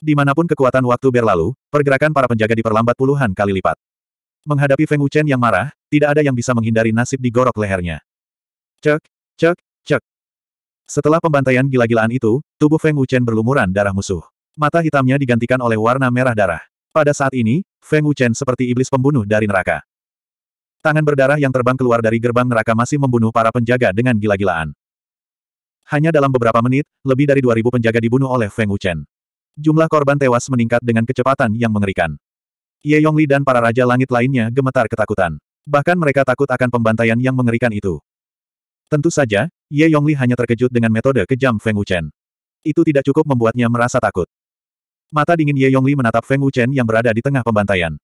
Dimanapun kekuatan waktu berlalu, pergerakan para penjaga diperlambat puluhan kali lipat. Menghadapi Feng Wuchen yang marah, tidak ada yang bisa menghindari nasib digorok lehernya. Cek, cek, cek. Setelah pembantaian gila-gilaan itu, tubuh Feng Wuchen berlumuran darah musuh. Mata hitamnya digantikan oleh warna merah darah. Pada saat ini, Feng Wuchen seperti iblis pembunuh dari neraka. Tangan berdarah yang terbang keluar dari gerbang neraka masih membunuh para penjaga dengan gila-gilaan. Hanya dalam beberapa menit, lebih dari 2000 penjaga dibunuh oleh Feng Wuchen. Jumlah korban tewas meningkat dengan kecepatan yang mengerikan. Ye Yongli dan para raja langit lainnya gemetar ketakutan. Bahkan mereka takut akan pembantaian yang mengerikan itu. Tentu saja, Ye Yongli hanya terkejut dengan metode kejam Feng Wuchen. Itu tidak cukup membuatnya merasa takut. Mata dingin Ye Yongli menatap Feng Wuchen yang berada di tengah pembantaian.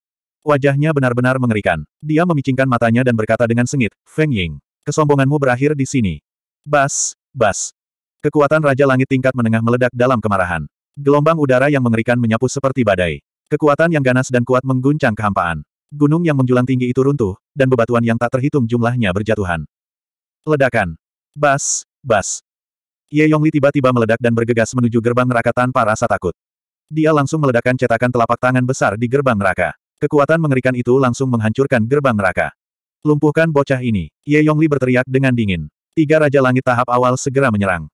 Wajahnya benar-benar mengerikan. Dia memicingkan matanya dan berkata dengan sengit, Feng Ying, kesombonganmu berakhir di sini. Bas, bas. Kekuatan Raja Langit tingkat menengah meledak dalam kemarahan. Gelombang udara yang mengerikan menyapu seperti badai. Kekuatan yang ganas dan kuat mengguncang kehampaan. Gunung yang menjulang tinggi itu runtuh, dan bebatuan yang tak terhitung jumlahnya berjatuhan. Ledakan. Bas, bas. Ye Yongli tiba-tiba meledak dan bergegas menuju gerbang neraka tanpa rasa takut. Dia langsung meledakkan cetakan telapak tangan besar di gerbang neraka. Kekuatan mengerikan itu langsung menghancurkan gerbang neraka. Lumpuhkan bocah ini, Ye Yongli berteriak dengan dingin. Tiga Raja Langit tahap awal segera menyerang.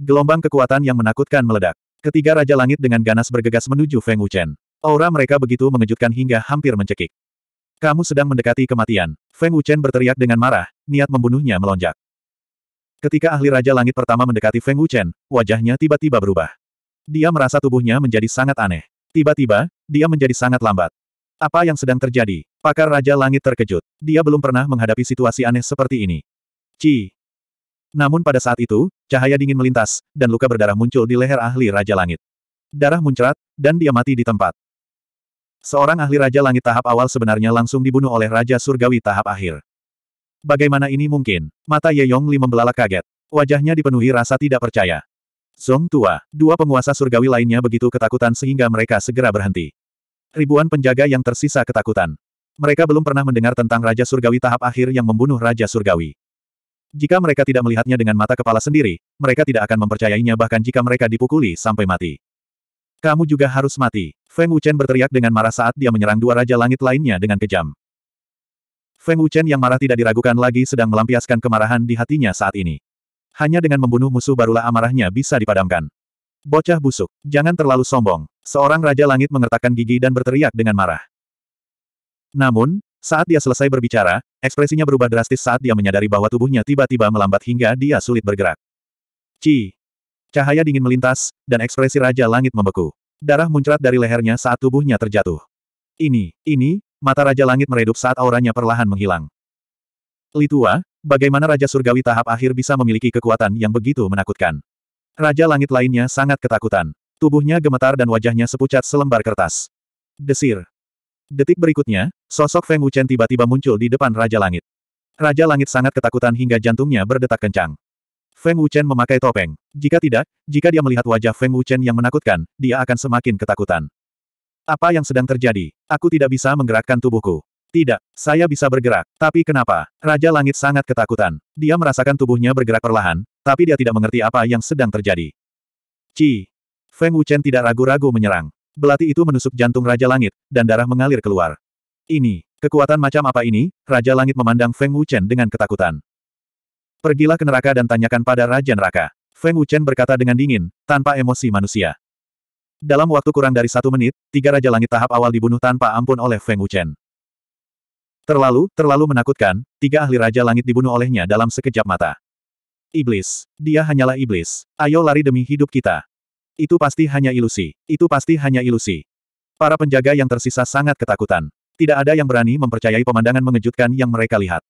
Gelombang kekuatan yang menakutkan meledak. Ketiga Raja Langit dengan ganas bergegas menuju Feng Wuchen. Aura mereka begitu mengejutkan hingga hampir mencekik. Kamu sedang mendekati kematian. Feng Wuchen berteriak dengan marah, niat membunuhnya melonjak. Ketika ahli Raja Langit pertama mendekati Feng Wuchen, wajahnya tiba-tiba berubah. Dia merasa tubuhnya menjadi sangat aneh. Tiba-tiba, dia menjadi sangat lambat. Apa yang sedang terjadi? Pakar Raja Langit terkejut. Dia belum pernah menghadapi situasi aneh seperti ini. Ci, namun pada saat itu, cahaya dingin melintas, dan luka berdarah muncul di leher ahli Raja Langit. Darah muncrat, dan dia mati di tempat. Seorang ahli Raja Langit tahap awal sebenarnya langsung dibunuh oleh Raja Surgawi tahap akhir. Bagaimana ini mungkin? Mata Ye Yongli membelalak kaget. Wajahnya dipenuhi rasa tidak percaya. Zong Tua, dua penguasa surgawi lainnya begitu ketakutan sehingga mereka segera berhenti. Ribuan penjaga yang tersisa ketakutan. Mereka belum pernah mendengar tentang Raja Surgawi tahap akhir yang membunuh Raja Surgawi. Jika mereka tidak melihatnya dengan mata kepala sendiri, mereka tidak akan mempercayainya bahkan jika mereka dipukuli sampai mati. Kamu juga harus mati. Feng Wuchen berteriak dengan marah saat dia menyerang dua Raja Langit lainnya dengan kejam. Feng Wuchen yang marah tidak diragukan lagi sedang melampiaskan kemarahan di hatinya saat ini. Hanya dengan membunuh musuh barulah amarahnya bisa dipadamkan. Bocah busuk, jangan terlalu sombong. Seorang Raja Langit mengertakkan gigi dan berteriak dengan marah. Namun, saat dia selesai berbicara, ekspresinya berubah drastis saat dia menyadari bahwa tubuhnya tiba-tiba melambat hingga dia sulit bergerak. Ci. Cahaya dingin melintas, dan ekspresi Raja Langit membeku. Darah muncrat dari lehernya saat tubuhnya terjatuh. Ini, ini, mata Raja Langit meredup saat auranya perlahan menghilang. Litua, bagaimana Raja Surgawi tahap akhir bisa memiliki kekuatan yang begitu menakutkan? Raja Langit lainnya sangat ketakutan. Tubuhnya gemetar dan wajahnya sepucat selembar kertas. Desir. Detik berikutnya, sosok Feng Wuchen tiba-tiba muncul di depan Raja Langit. Raja Langit sangat ketakutan hingga jantungnya berdetak kencang. Feng Wuchen memakai topeng. Jika tidak, jika dia melihat wajah Feng Wuchen yang menakutkan, dia akan semakin ketakutan. Apa yang sedang terjadi? Aku tidak bisa menggerakkan tubuhku. Tidak, saya bisa bergerak. Tapi kenapa? Raja Langit sangat ketakutan. Dia merasakan tubuhnya bergerak perlahan, tapi dia tidak mengerti apa yang sedang terjadi. Ci. Feng Wuchen tidak ragu-ragu menyerang. Belati itu menusuk jantung Raja Langit, dan darah mengalir keluar. Ini, kekuatan macam apa ini? Raja Langit memandang Feng Wuchen dengan ketakutan. Pergilah ke neraka dan tanyakan pada Raja Neraka. Feng Wuchen berkata dengan dingin, tanpa emosi manusia. Dalam waktu kurang dari satu menit, tiga Raja Langit tahap awal dibunuh tanpa ampun oleh Feng Wuchen. Terlalu, terlalu menakutkan, tiga ahli Raja Langit dibunuh olehnya dalam sekejap mata. Iblis. Dia hanyalah iblis. Ayo lari demi hidup kita. Itu pasti hanya ilusi. Itu pasti hanya ilusi. Para penjaga yang tersisa sangat ketakutan. Tidak ada yang berani mempercayai pemandangan mengejutkan yang mereka lihat.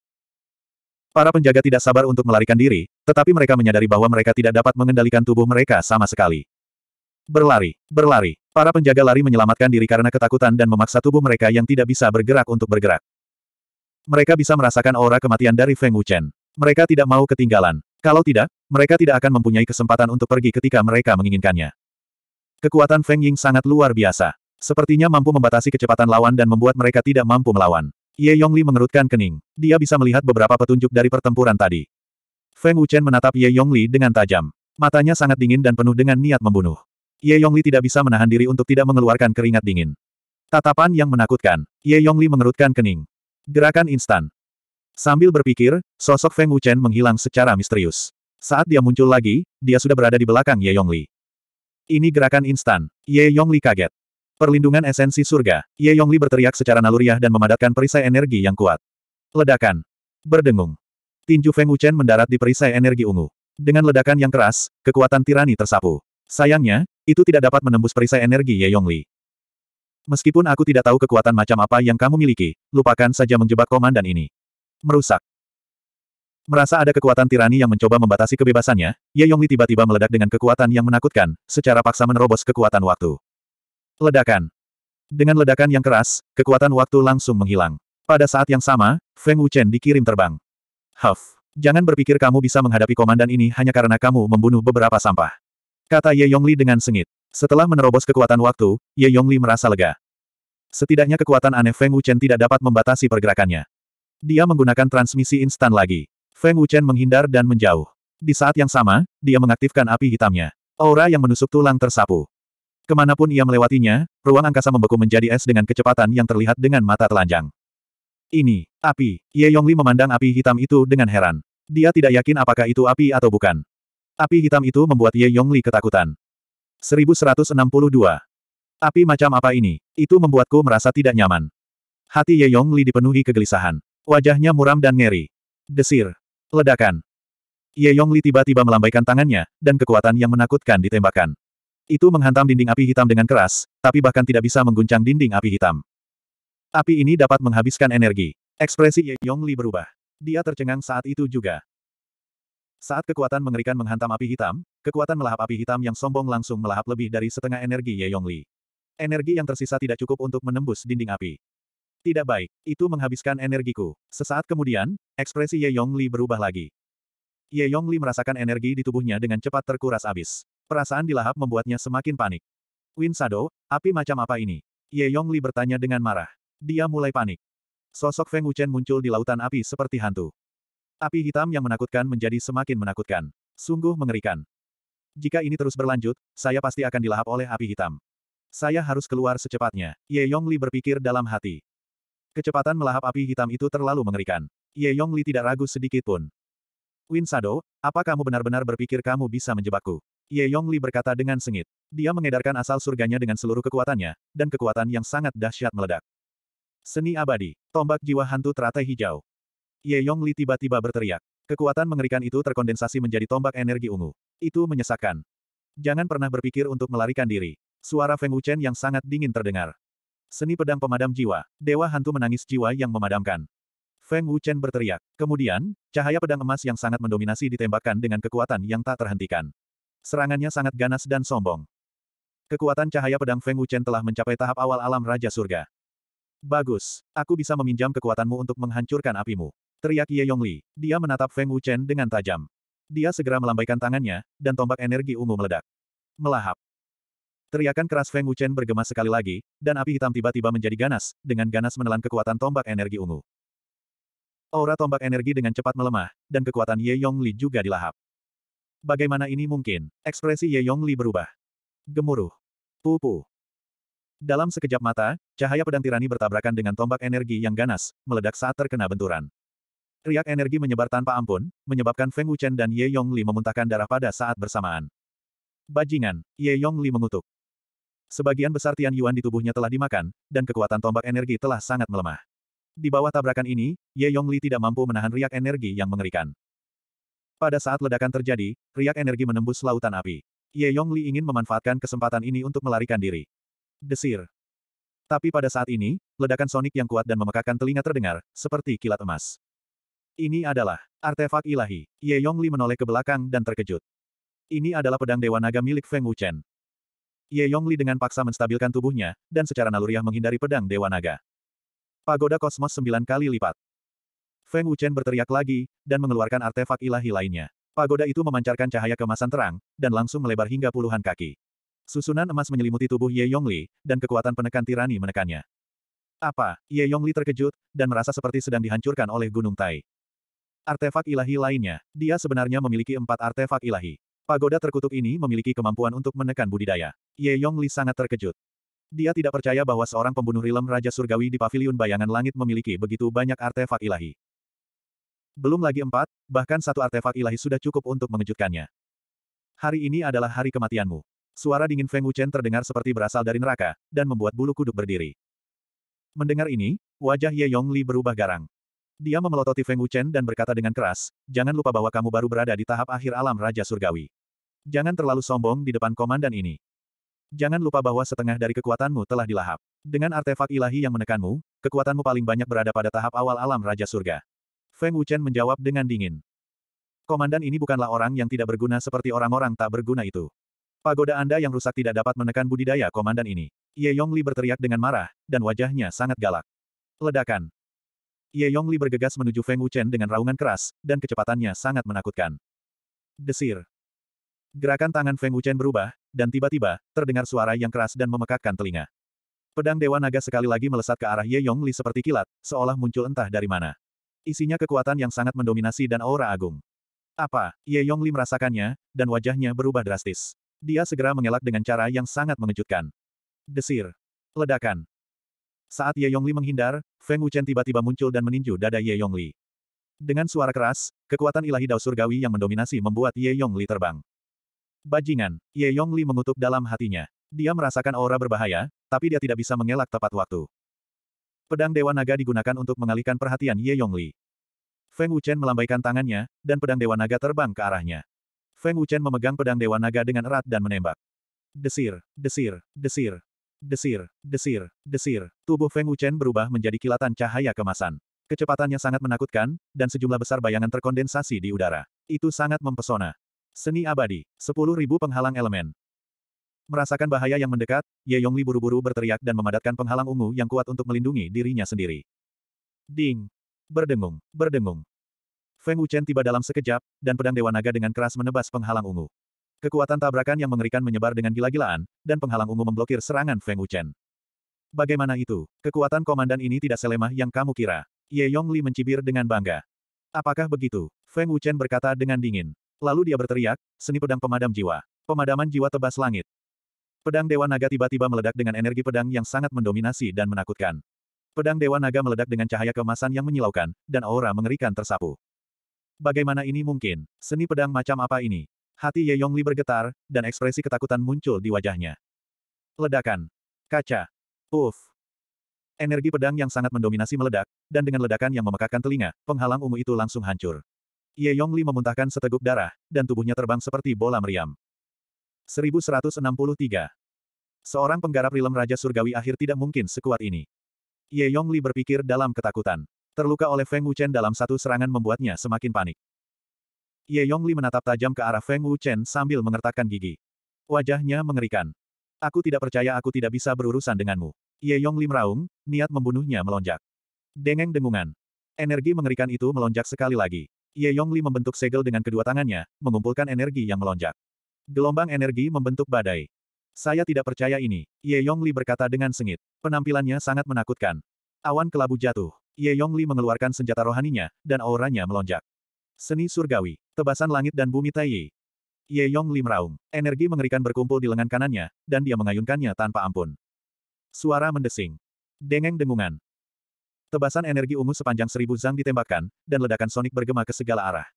Para penjaga tidak sabar untuk melarikan diri, tetapi mereka menyadari bahwa mereka tidak dapat mengendalikan tubuh mereka sama sekali. Berlari, berlari. Para penjaga lari menyelamatkan diri karena ketakutan dan memaksa tubuh mereka yang tidak bisa bergerak untuk bergerak. Mereka bisa merasakan aura kematian dari Feng Wuchen. Mereka tidak mau ketinggalan. Kalau tidak, mereka tidak akan mempunyai kesempatan untuk pergi ketika mereka menginginkannya. Kekuatan Feng Ying sangat luar biasa. Sepertinya mampu membatasi kecepatan lawan dan membuat mereka tidak mampu melawan. Ye Yongli mengerutkan kening. Dia bisa melihat beberapa petunjuk dari pertempuran tadi. Feng Wuchen menatap Ye Yongli dengan tajam. Matanya sangat dingin dan penuh dengan niat membunuh. Ye Yongli tidak bisa menahan diri untuk tidak mengeluarkan keringat dingin. Tatapan yang menakutkan. Ye Yongli mengerutkan kening. Gerakan instan. Sambil berpikir, sosok Feng Wuchen menghilang secara misterius. Saat dia muncul lagi, dia sudah berada di belakang Ye Yongli. Ini gerakan instan. Ye Yongli kaget. Perlindungan esensi surga. Ye Yongli berteriak secara naluriah dan memadatkan perisai energi yang kuat. Ledakan. Berdengung. Tinju Feng Wuchen mendarat di perisai energi ungu. Dengan ledakan yang keras, kekuatan tirani tersapu. Sayangnya, itu tidak dapat menembus perisai energi Ye Yongli. Meskipun aku tidak tahu kekuatan macam apa yang kamu miliki, lupakan saja menjebak komandan ini. Merusak. Merasa ada kekuatan tirani yang mencoba membatasi kebebasannya, Ye Yongli tiba-tiba meledak dengan kekuatan yang menakutkan, secara paksa menerobos kekuatan waktu. Ledakan. Dengan ledakan yang keras, kekuatan waktu langsung menghilang. Pada saat yang sama, Feng Wuchen dikirim terbang. Huff. Jangan berpikir kamu bisa menghadapi komandan ini hanya karena kamu membunuh beberapa sampah. Kata Ye Yongli dengan sengit. Setelah menerobos kekuatan waktu, Ye Yongli merasa lega. Setidaknya kekuatan aneh Feng Wuchen tidak dapat membatasi pergerakannya. Dia menggunakan transmisi instan lagi. Feng Wuchen menghindar dan menjauh. Di saat yang sama, dia mengaktifkan api hitamnya. Aura yang menusuk tulang tersapu. Kemanapun ia melewatinya, ruang angkasa membeku menjadi es dengan kecepatan yang terlihat dengan mata telanjang. Ini, api. Ye Yongli memandang api hitam itu dengan heran. Dia tidak yakin apakah itu api atau bukan. Api hitam itu membuat Ye Yongli ketakutan. 1162. Api macam apa ini? Itu membuatku merasa tidak nyaman. Hati Ye Yongli dipenuhi kegelisahan. Wajahnya muram dan ngeri. Desir. Ledakan. Ye Yongli tiba-tiba melambaikan tangannya, dan kekuatan yang menakutkan ditembakkan. Itu menghantam dinding api hitam dengan keras, tapi bahkan tidak bisa mengguncang dinding api hitam. Api ini dapat menghabiskan energi. Ekspresi Ye Yongli berubah. Dia tercengang saat itu juga. Saat kekuatan mengerikan menghantam api hitam, kekuatan melahap api hitam yang sombong langsung melahap lebih dari setengah energi Ye Yongli. Energi yang tersisa tidak cukup untuk menembus dinding api. Tidak baik, itu menghabiskan energiku. Sesaat kemudian, ekspresi Ye Yongli berubah lagi. Ye Yongli merasakan energi di tubuhnya dengan cepat terkuras abis. Perasaan di lahap membuatnya semakin panik. Win Sado, api macam apa ini? Ye Yongli bertanya dengan marah. Dia mulai panik. Sosok Feng Wuchen muncul di lautan api seperti hantu. Api hitam yang menakutkan menjadi semakin menakutkan. Sungguh mengerikan. Jika ini terus berlanjut, saya pasti akan dilahap oleh api hitam. Saya harus keluar secepatnya. Ye Yongli berpikir dalam hati. Kecepatan melahap api hitam itu terlalu mengerikan. Ye Yongli tidak ragu sedikit pun. Win Sado, apa kamu benar-benar berpikir kamu bisa menjebakku? Ye Yongli berkata dengan sengit. Dia mengedarkan asal surganya dengan seluruh kekuatannya, dan kekuatan yang sangat dahsyat meledak. Seni abadi, tombak jiwa hantu teratai hijau. Ye Yongli tiba-tiba berteriak. Kekuatan mengerikan itu terkondensasi menjadi tombak energi ungu. Itu menyesakkan. Jangan pernah berpikir untuk melarikan diri. Suara Feng Wuchen yang sangat dingin terdengar. Seni pedang pemadam jiwa, dewa hantu menangis jiwa yang memadamkan. Feng Wuchen berteriak. Kemudian, cahaya pedang emas yang sangat mendominasi ditembakkan dengan kekuatan yang tak terhentikan. Serangannya sangat ganas dan sombong. Kekuatan cahaya pedang Feng Wuchen telah mencapai tahap awal alam Raja Surga. Bagus, aku bisa meminjam kekuatanmu untuk menghancurkan apimu. Teriak Ye Yongli. Dia menatap Feng Wuchen dengan tajam. Dia segera melambaikan tangannya, dan tombak energi ungu meledak. Melahap. Teriakan keras Feng Wuchen bergema sekali lagi, dan api hitam tiba-tiba menjadi ganas, dengan ganas menelan kekuatan tombak energi ungu. Aura tombak energi dengan cepat melemah, dan kekuatan Ye Yong Li juga dilahap. Bagaimana ini mungkin? Ekspresi Ye Yong Li berubah. Gemuruh. Pupu. Dalam sekejap mata, cahaya pedang tirani bertabrakan dengan tombak energi yang ganas, meledak saat terkena benturan. Riak energi menyebar tanpa ampun, menyebabkan Feng Wuchen dan Ye Yong Li memuntahkan darah pada saat bersamaan. Bajingan, Ye Yong Li mengutuk. Sebagian besar Tian Yuan di tubuhnya telah dimakan, dan kekuatan tombak energi telah sangat melemah. Di bawah tabrakan ini, Ye Yongli tidak mampu menahan riak energi yang mengerikan. Pada saat ledakan terjadi, riak energi menembus lautan api. Ye Yongli ingin memanfaatkan kesempatan ini untuk melarikan diri. Desir. Tapi pada saat ini, ledakan sonik yang kuat dan memekakan telinga terdengar, seperti kilat emas. Ini adalah artefak ilahi. Ye Yongli menoleh ke belakang dan terkejut. Ini adalah pedang Dewa Naga milik Feng Wuchen. Ye Yongli dengan paksa menstabilkan tubuhnya, dan secara naluriah menghindari pedang Dewa Naga. Pagoda kosmos sembilan kali lipat. Feng Wuchen berteriak lagi, dan mengeluarkan artefak ilahi lainnya. Pagoda itu memancarkan cahaya kemasan terang, dan langsung melebar hingga puluhan kaki. Susunan emas menyelimuti tubuh Ye Yongli, dan kekuatan penekan tirani menekannya. Apa? Ye Yongli terkejut, dan merasa seperti sedang dihancurkan oleh Gunung Tai. Artefak ilahi lainnya, dia sebenarnya memiliki empat artefak ilahi. Pagoda terkutuk ini memiliki kemampuan untuk menekan budidaya. Ye Yongli sangat terkejut. Dia tidak percaya bahwa seorang pembunuh rilem Raja Surgawi di Paviliun Bayangan Langit memiliki begitu banyak artefak ilahi. Belum lagi empat, bahkan satu artefak ilahi sudah cukup untuk mengejutkannya. Hari ini adalah hari kematianmu. Suara dingin Feng Wuchen terdengar seperti berasal dari neraka, dan membuat bulu kuduk berdiri. Mendengar ini, wajah Ye Yongli berubah garang. Dia memelototi Feng Wuchen dan berkata dengan keras, jangan lupa bahwa kamu baru berada di tahap akhir alam Raja Surgawi. Jangan terlalu sombong di depan komandan ini. Jangan lupa bahwa setengah dari kekuatanmu telah dilahap. Dengan artefak ilahi yang menekanmu, kekuatanmu paling banyak berada pada tahap awal alam Raja Surga. Feng Wuchen menjawab dengan dingin. Komandan ini bukanlah orang yang tidak berguna seperti orang-orang tak berguna itu. Pagoda Anda yang rusak tidak dapat menekan budidaya komandan ini. Ye Yongli berteriak dengan marah, dan wajahnya sangat galak. Ledakan. Ye Yongli bergegas menuju Feng Wuchen dengan raungan keras, dan kecepatannya sangat menakutkan. Desir. Gerakan tangan Feng Wuchen berubah, dan tiba-tiba, terdengar suara yang keras dan memekakkan telinga. Pedang Dewa Naga sekali lagi melesat ke arah Ye Yong Li seperti kilat, seolah muncul entah dari mana. Isinya kekuatan yang sangat mendominasi dan aura agung. Apa? Ye Yong Li merasakannya, dan wajahnya berubah drastis. Dia segera mengelak dengan cara yang sangat mengejutkan. Desir. Ledakan. Saat Ye Yong Li menghindar, Feng Wuchen tiba-tiba muncul dan meninju dada Ye Yong Li. Dengan suara keras, kekuatan ilahi dao surgawi yang mendominasi membuat Ye Yong Li terbang. Bajingan, Ye Yongli mengutuk dalam hatinya. Dia merasakan aura berbahaya, tapi dia tidak bisa mengelak tepat waktu. Pedang Dewa Naga digunakan untuk mengalihkan perhatian Ye Yongli. Feng Wuchen melambaikan tangannya, dan pedang Dewa Naga terbang ke arahnya. Feng Wuchen memegang pedang Dewa Naga dengan erat dan menembak. Desir, desir, desir, desir, desir, desir. Tubuh Feng Wuchen berubah menjadi kilatan cahaya kemasan. Kecepatannya sangat menakutkan, dan sejumlah besar bayangan terkondensasi di udara. Itu sangat mempesona. Seni abadi, ribu penghalang elemen. Merasakan bahaya yang mendekat, Ye Yongli buru-buru berteriak dan memadatkan penghalang ungu yang kuat untuk melindungi dirinya sendiri. Ding! Berdengung, berdengung. Feng Wuchen tiba dalam sekejap, dan pedang Dewa Naga dengan keras menebas penghalang ungu. Kekuatan tabrakan yang mengerikan menyebar dengan gila-gilaan, dan penghalang ungu memblokir serangan Feng Wuchen. Bagaimana itu? Kekuatan komandan ini tidak selemah yang kamu kira. Ye Yongli mencibir dengan bangga. Apakah begitu? Feng Wuchen berkata dengan dingin. Lalu dia berteriak, seni pedang pemadam jiwa. Pemadaman jiwa tebas langit. Pedang Dewa Naga tiba-tiba meledak dengan energi pedang yang sangat mendominasi dan menakutkan. Pedang Dewa Naga meledak dengan cahaya kemasan yang menyilaukan, dan aura mengerikan tersapu. Bagaimana ini mungkin? Seni pedang macam apa ini? Hati Ye Yongli bergetar, dan ekspresi ketakutan muncul di wajahnya. Ledakan. Kaca. puff. Energi pedang yang sangat mendominasi meledak, dan dengan ledakan yang memekakkan telinga, penghalang ungu itu langsung hancur. Ye Yongli memuntahkan seteguk darah, dan tubuhnya terbang seperti bola meriam. 1163. Seorang penggarap rilem Raja Surgawi akhir tidak mungkin sekuat ini. Ye Yongli berpikir dalam ketakutan. Terluka oleh Feng Wuchen dalam satu serangan membuatnya semakin panik. Ye Yongli menatap tajam ke arah Feng Wuchen sambil mengertakkan gigi. Wajahnya mengerikan. Aku tidak percaya aku tidak bisa berurusan denganmu. Ye Yongli meraung, niat membunuhnya melonjak. Dengeng dengungan. Energi mengerikan itu melonjak sekali lagi. Ye Yongli membentuk segel dengan kedua tangannya, mengumpulkan energi yang melonjak. Gelombang energi membentuk badai. Saya tidak percaya ini, Ye Yongli berkata dengan sengit. Penampilannya sangat menakutkan. Awan kelabu jatuh. Ye Yongli mengeluarkan senjata rohaninya, dan auranya melonjak. Seni surgawi, tebasan langit dan bumi Taiyi. Ye Yongli meraung. Energi mengerikan berkumpul di lengan kanannya, dan dia mengayunkannya tanpa ampun. Suara mendesing. Dengeng dengungan. Tebasan energi ungu sepanjang seribu zang ditembakkan, dan ledakan sonik bergema ke segala arah.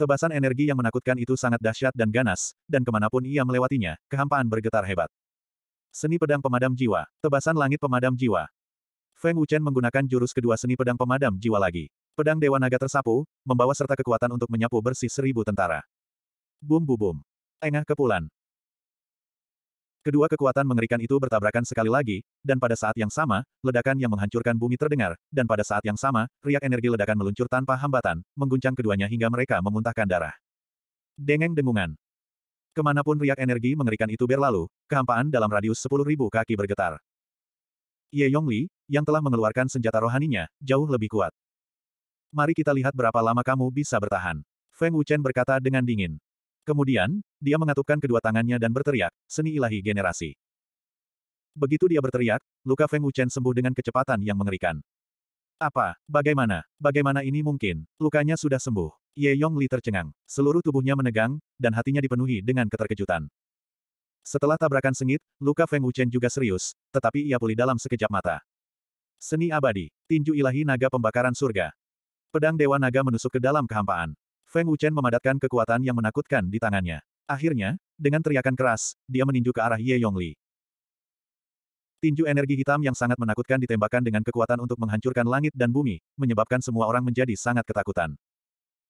Tebasan energi yang menakutkan itu sangat dahsyat dan ganas, dan kemanapun ia melewatinya, kehampaan bergetar hebat. Seni pedang pemadam jiwa, tebasan langit pemadam jiwa. Feng Wuchen menggunakan jurus kedua seni pedang pemadam jiwa lagi. Pedang Dewa Naga tersapu, membawa serta kekuatan untuk menyapu bersih seribu tentara. Bum bu bum. Engah kepulan. Kedua kekuatan mengerikan itu bertabrakan sekali lagi, dan pada saat yang sama, ledakan yang menghancurkan bumi terdengar, dan pada saat yang sama, riak energi ledakan meluncur tanpa hambatan, mengguncang keduanya hingga mereka memuntahkan darah. Dengeng dengungan. Kemanapun riak energi mengerikan itu berlalu, kehampaan dalam radius 10.000 kaki bergetar. Ye Yongli, yang telah mengeluarkan senjata rohaninya, jauh lebih kuat. Mari kita lihat berapa lama kamu bisa bertahan. Feng Wuchen berkata dengan dingin. Kemudian, dia mengatupkan kedua tangannya dan berteriak, seni ilahi generasi. Begitu dia berteriak, luka Feng Wuchen sembuh dengan kecepatan yang mengerikan. Apa? Bagaimana? Bagaimana ini mungkin? Lukanya sudah sembuh. Ye Yong Li tercengang. Seluruh tubuhnya menegang, dan hatinya dipenuhi dengan keterkejutan. Setelah tabrakan sengit, luka Feng Wuchen juga serius, tetapi ia pulih dalam sekejap mata. Seni abadi, tinju ilahi naga pembakaran surga. Pedang Dewa Naga menusuk ke dalam kehampaan. Feng Wuchen memadatkan kekuatan yang menakutkan di tangannya. Akhirnya, dengan teriakan keras, dia meninju ke arah Ye Yongli. Tinju energi hitam yang sangat menakutkan ditembakkan dengan kekuatan untuk menghancurkan langit dan bumi, menyebabkan semua orang menjadi sangat ketakutan.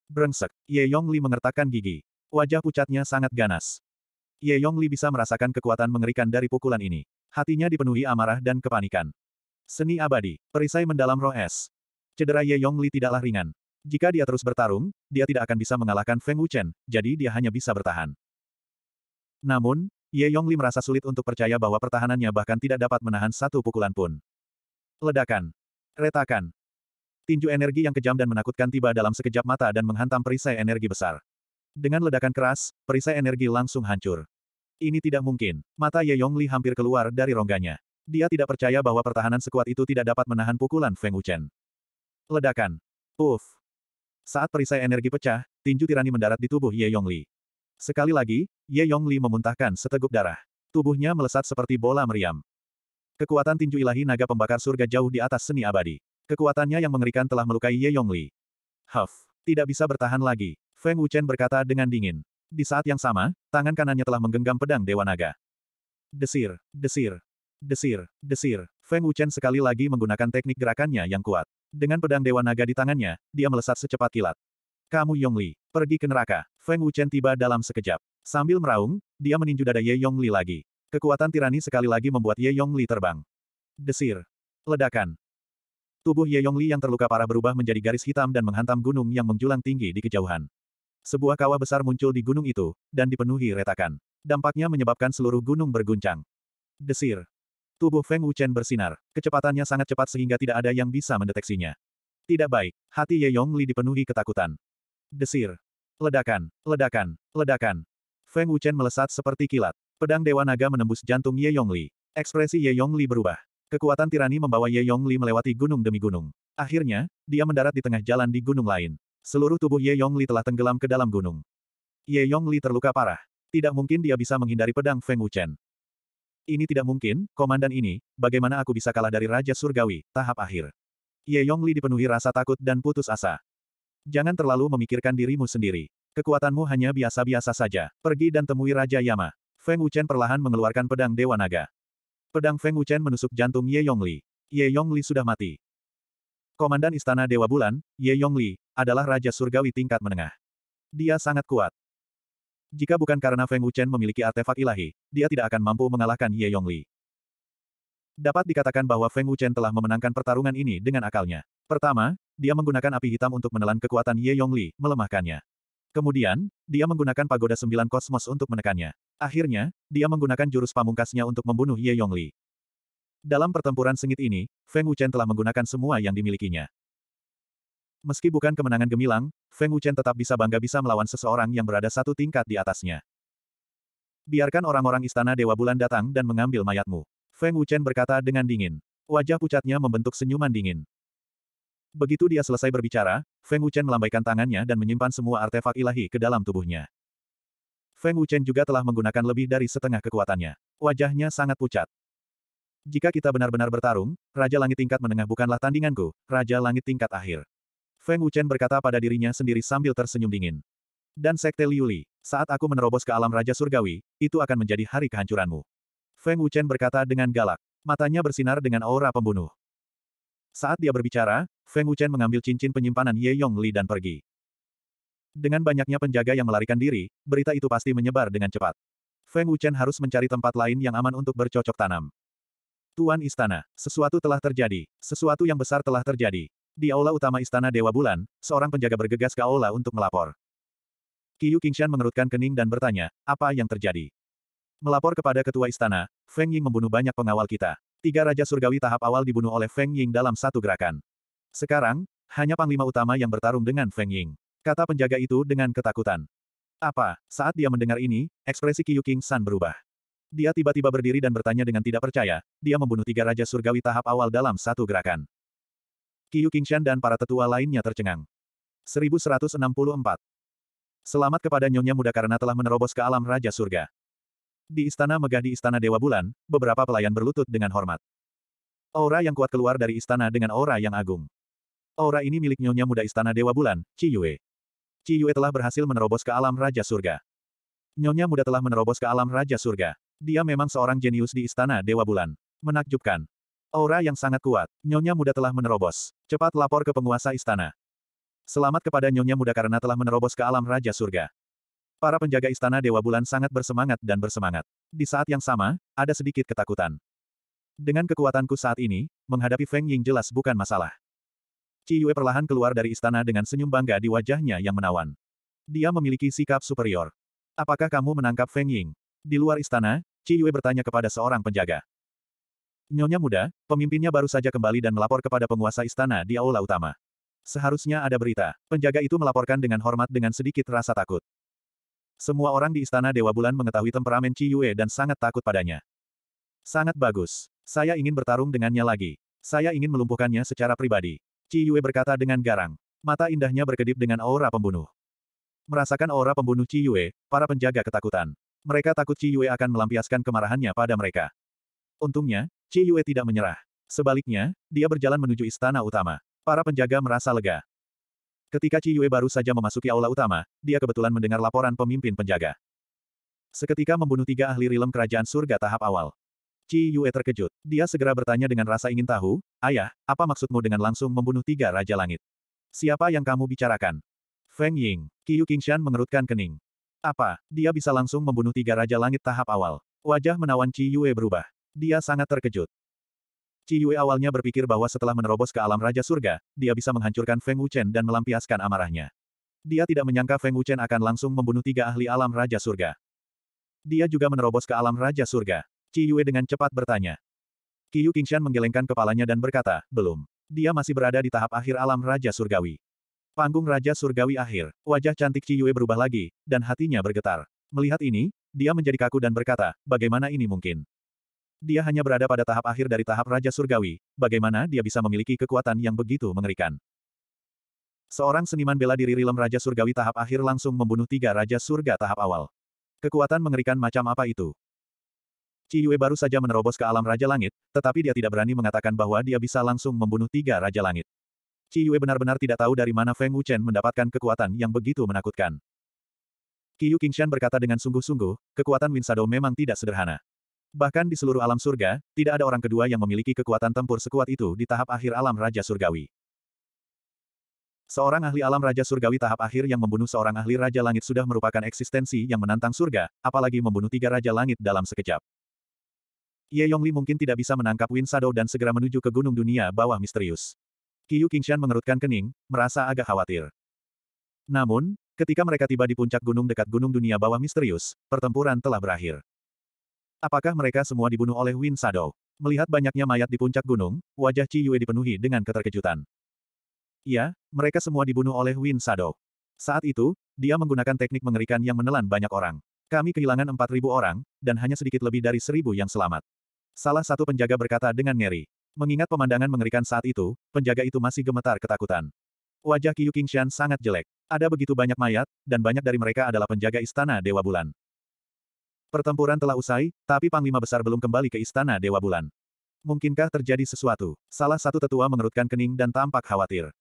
Brengsek, Ye Yongli mengertakkan gigi. Wajah pucatnya sangat ganas. Ye Yongli bisa merasakan kekuatan mengerikan dari pukulan ini. Hatinya dipenuhi amarah dan kepanikan. Seni abadi, perisai mendalam roh es. Cedera Ye Yongli tidaklah ringan. Jika dia terus bertarung, dia tidak akan bisa mengalahkan Feng Wuchen, jadi dia hanya bisa bertahan. Namun, Ye Yongli merasa sulit untuk percaya bahwa pertahanannya bahkan tidak dapat menahan satu pukulan pun. Ledakan. Retakan. Tinju energi yang kejam dan menakutkan tiba dalam sekejap mata dan menghantam perisai energi besar. Dengan ledakan keras, perisai energi langsung hancur. Ini tidak mungkin. Mata Ye Yongli hampir keluar dari rongganya. Dia tidak percaya bahwa pertahanan sekuat itu tidak dapat menahan pukulan Feng Wuchen. Ledakan. Uff. Saat perisai energi pecah, tinju tirani mendarat di tubuh Ye Yongli. Sekali lagi, Ye Yongli memuntahkan seteguk darah. Tubuhnya melesat seperti bola meriam. Kekuatan tinju ilahi naga pembakar surga jauh di atas seni abadi. Kekuatannya yang mengerikan telah melukai Ye Yongli. Huff, tidak bisa bertahan lagi. Feng Wuchen berkata dengan dingin. Di saat yang sama, tangan kanannya telah menggenggam pedang Dewa Naga. Desir, desir, desir, desir. Feng Wuchen sekali lagi menggunakan teknik gerakannya yang kuat. Dengan pedang Dewa Naga di tangannya, dia melesat secepat kilat. Kamu Yongli, pergi ke neraka. Feng Wuchen tiba dalam sekejap. Sambil meraung, dia meninju dada Ye Yongli lagi. Kekuatan tirani sekali lagi membuat Ye Yongli terbang. Desir. Ledakan. Tubuh Ye Yongli yang terluka parah berubah menjadi garis hitam dan menghantam gunung yang menjulang tinggi di kejauhan. Sebuah kawah besar muncul di gunung itu, dan dipenuhi retakan. Dampaknya menyebabkan seluruh gunung berguncang. Desir. Tubuh Feng Wuchen bersinar. Kecepatannya sangat cepat sehingga tidak ada yang bisa mendeteksinya. Tidak baik. Hati Ye Yong Li dipenuhi ketakutan. Desir. Ledakan. Ledakan. Ledakan. Feng Wuchen melesat seperti kilat. Pedang Dewa Naga menembus jantung Ye Yong Li. Ekspresi Ye Yong Li berubah. Kekuatan tirani membawa Ye Yong Li melewati gunung demi gunung. Akhirnya, dia mendarat di tengah jalan di gunung lain. Seluruh tubuh Ye Yong Li telah tenggelam ke dalam gunung. Ye Yong Li terluka parah. Tidak mungkin dia bisa menghindari pedang Feng Wuchen. Ini tidak mungkin, komandan ini, bagaimana aku bisa kalah dari Raja Surgawi, tahap akhir. Ye Yongli dipenuhi rasa takut dan putus asa. Jangan terlalu memikirkan dirimu sendiri. Kekuatanmu hanya biasa-biasa saja. Pergi dan temui Raja Yama. Feng Wuchen perlahan mengeluarkan pedang Dewa Naga. Pedang Feng Wuchen menusuk jantung Ye Yongli. Ye Yongli sudah mati. Komandan Istana Dewa Bulan, Ye Yongli, adalah Raja Surgawi tingkat menengah. Dia sangat kuat. Jika bukan karena Feng Wuchen memiliki artefak ilahi, dia tidak akan mampu mengalahkan Ye Yongli. Dapat dikatakan bahwa Feng Wuchen telah memenangkan pertarungan ini dengan akalnya. Pertama, dia menggunakan api hitam untuk menelan kekuatan Ye Yongli, melemahkannya. Kemudian, dia menggunakan pagoda sembilan kosmos untuk menekannya. Akhirnya, dia menggunakan jurus pamungkasnya untuk membunuh Ye Yongli. Dalam pertempuran sengit ini, Feng Wuchen telah menggunakan semua yang dimilikinya. Meski bukan kemenangan gemilang, Feng Wuchen tetap bisa bangga bisa melawan seseorang yang berada satu tingkat di atasnya. Biarkan orang-orang istana Dewa Bulan datang dan mengambil mayatmu. Feng Wuchen berkata dengan dingin. Wajah pucatnya membentuk senyuman dingin. Begitu dia selesai berbicara, Feng Wuchen melambaikan tangannya dan menyimpan semua artefak ilahi ke dalam tubuhnya. Feng Wuchen juga telah menggunakan lebih dari setengah kekuatannya. Wajahnya sangat pucat. Jika kita benar-benar bertarung, Raja Langit tingkat menengah bukanlah tandinganku, Raja Langit tingkat akhir. Feng Wuchen berkata pada dirinya sendiri sambil tersenyum dingin. Dan Sekte Liuli, saat aku menerobos ke alam Raja Surgawi, itu akan menjadi hari kehancuranmu. Feng Wuchen berkata dengan galak. Matanya bersinar dengan aura pembunuh. Saat dia berbicara, Feng Wuchen mengambil cincin penyimpanan Ye Yong Li dan pergi. Dengan banyaknya penjaga yang melarikan diri, berita itu pasti menyebar dengan cepat. Feng Wuchen harus mencari tempat lain yang aman untuk bercocok tanam. Tuan Istana, sesuatu telah terjadi, sesuatu yang besar telah terjadi. Di aula utama Istana Dewa Bulan, seorang penjaga bergegas ke aula untuk melapor. Qiyu Qingshan mengerutkan kening dan bertanya, apa yang terjadi? Melapor kepada ketua istana, Feng Ying membunuh banyak pengawal kita. Tiga Raja Surgawi tahap awal dibunuh oleh Feng Ying dalam satu gerakan. Sekarang, hanya Panglima Utama yang bertarung dengan Feng Ying. Kata penjaga itu dengan ketakutan. Apa? Saat dia mendengar ini, ekspresi Qiyu King San berubah. Dia tiba-tiba berdiri dan bertanya dengan tidak percaya, dia membunuh tiga Raja Surgawi tahap awal dalam satu gerakan. Qiu Qingshan dan para tetua lainnya tercengang. 1164. Selamat kepada Nyonya Muda karena telah menerobos ke alam Raja Surga. Di istana megah di Istana Dewa Bulan, beberapa pelayan berlutut dengan hormat. Aura yang kuat keluar dari istana dengan aura yang agung. Aura ini milik Nyonya Muda Istana Dewa Bulan, Ci Yue. Yue telah berhasil menerobos ke alam Raja Surga. Nyonya Muda telah menerobos ke alam Raja Surga. Dia memang seorang jenius di Istana Dewa Bulan. Menakjubkan. Aura yang sangat kuat. Nyonya muda telah menerobos. Cepat lapor ke penguasa istana. Selamat kepada Nyonya muda karena telah menerobos ke alam Raja Surga. Para penjaga istana Dewa Bulan sangat bersemangat dan bersemangat. Di saat yang sama, ada sedikit ketakutan. Dengan kekuatanku saat ini, menghadapi Feng Ying jelas bukan masalah. Ci Yue perlahan keluar dari istana dengan senyum bangga di wajahnya yang menawan. Dia memiliki sikap superior. Apakah kamu menangkap Feng Ying? Di luar istana, Ci Yue bertanya kepada seorang penjaga. Nyonya muda, pemimpinnya baru saja kembali dan melapor kepada penguasa istana di aula utama. Seharusnya ada berita. Penjaga itu melaporkan dengan hormat dengan sedikit rasa takut. Semua orang di istana Dewa Bulan mengetahui temperamen Ci Yue dan sangat takut padanya. Sangat bagus. Saya ingin bertarung dengannya lagi. Saya ingin melumpuhkannya secara pribadi. Ci Yue berkata dengan garang. Mata indahnya berkedip dengan aura pembunuh. Merasakan aura pembunuh Ci Yue, para penjaga ketakutan. Mereka takut Ci Yue akan melampiaskan kemarahannya pada mereka. Untungnya, Ci Yue tidak menyerah. Sebaliknya, dia berjalan menuju istana utama. Para penjaga merasa lega. Ketika Ci Yue baru saja memasuki aula utama, dia kebetulan mendengar laporan pemimpin penjaga. Seketika membunuh tiga ahli rilem kerajaan surga tahap awal. Ci Yue terkejut. Dia segera bertanya dengan rasa ingin tahu, Ayah, apa maksudmu dengan langsung membunuh tiga Raja Langit? Siapa yang kamu bicarakan? Feng Ying. Qiu Qingshan mengerutkan kening. Apa, dia bisa langsung membunuh tiga Raja Langit tahap awal? Wajah menawan Ci Yue berubah. Dia sangat terkejut. Ci Yue awalnya berpikir bahwa setelah menerobos ke alam Raja Surga, dia bisa menghancurkan Feng Wuchen dan melampiaskan amarahnya. Dia tidak menyangka Feng Wuchen akan langsung membunuh tiga ahli alam Raja Surga. Dia juga menerobos ke alam Raja Surga. Ci Yue dengan cepat bertanya. Yu Qingshan menggelengkan kepalanya dan berkata, belum. Dia masih berada di tahap akhir alam Raja Surgawi. Panggung Raja Surgawi akhir, wajah cantik Ci Yue berubah lagi, dan hatinya bergetar. Melihat ini, dia menjadi kaku dan berkata, bagaimana ini mungkin? Dia hanya berada pada tahap akhir dari tahap Raja Surgawi, bagaimana dia bisa memiliki kekuatan yang begitu mengerikan. Seorang seniman bela diri Rilem Raja Surgawi tahap akhir langsung membunuh tiga Raja Surga tahap awal. Kekuatan mengerikan macam apa itu? Yue baru saja menerobos ke alam Raja Langit, tetapi dia tidak berani mengatakan bahwa dia bisa langsung membunuh tiga Raja Langit. Yue benar-benar tidak tahu dari mana Feng Wuchen mendapatkan kekuatan yang begitu menakutkan. Qiyu Qingshan berkata dengan sungguh-sungguh, kekuatan Winsado memang tidak sederhana. Bahkan di seluruh alam surga, tidak ada orang kedua yang memiliki kekuatan tempur sekuat itu di tahap akhir alam Raja Surgawi. Seorang ahli alam Raja Surgawi tahap akhir yang membunuh seorang ahli Raja Langit sudah merupakan eksistensi yang menantang surga, apalagi membunuh tiga Raja Langit dalam sekejap. Ye Yongli mungkin tidak bisa menangkap Win Sado dan segera menuju ke Gunung Dunia Bawah Misterius. Qiu Qingshan mengerutkan kening, merasa agak khawatir. Namun, ketika mereka tiba di puncak gunung dekat Gunung Dunia Bawah Misterius, pertempuran telah berakhir. Apakah mereka semua dibunuh oleh Win Shadow? Melihat banyaknya mayat di puncak gunung, wajah Ci Yue dipenuhi dengan keterkejutan. Ya, mereka semua dibunuh oleh Win Shadow. Saat itu, dia menggunakan teknik mengerikan yang menelan banyak orang. Kami kehilangan 4.000 orang, dan hanya sedikit lebih dari 1.000 yang selamat. Salah satu penjaga berkata dengan ngeri. Mengingat pemandangan mengerikan saat itu, penjaga itu masih gemetar ketakutan. Wajah Qiu Qingshan sangat jelek. Ada begitu banyak mayat, dan banyak dari mereka adalah penjaga istana Dewa Bulan. Pertempuran telah usai, tapi Panglima Besar belum kembali ke Istana Dewa Bulan. Mungkinkah terjadi sesuatu? Salah satu tetua mengerutkan kening dan tampak khawatir.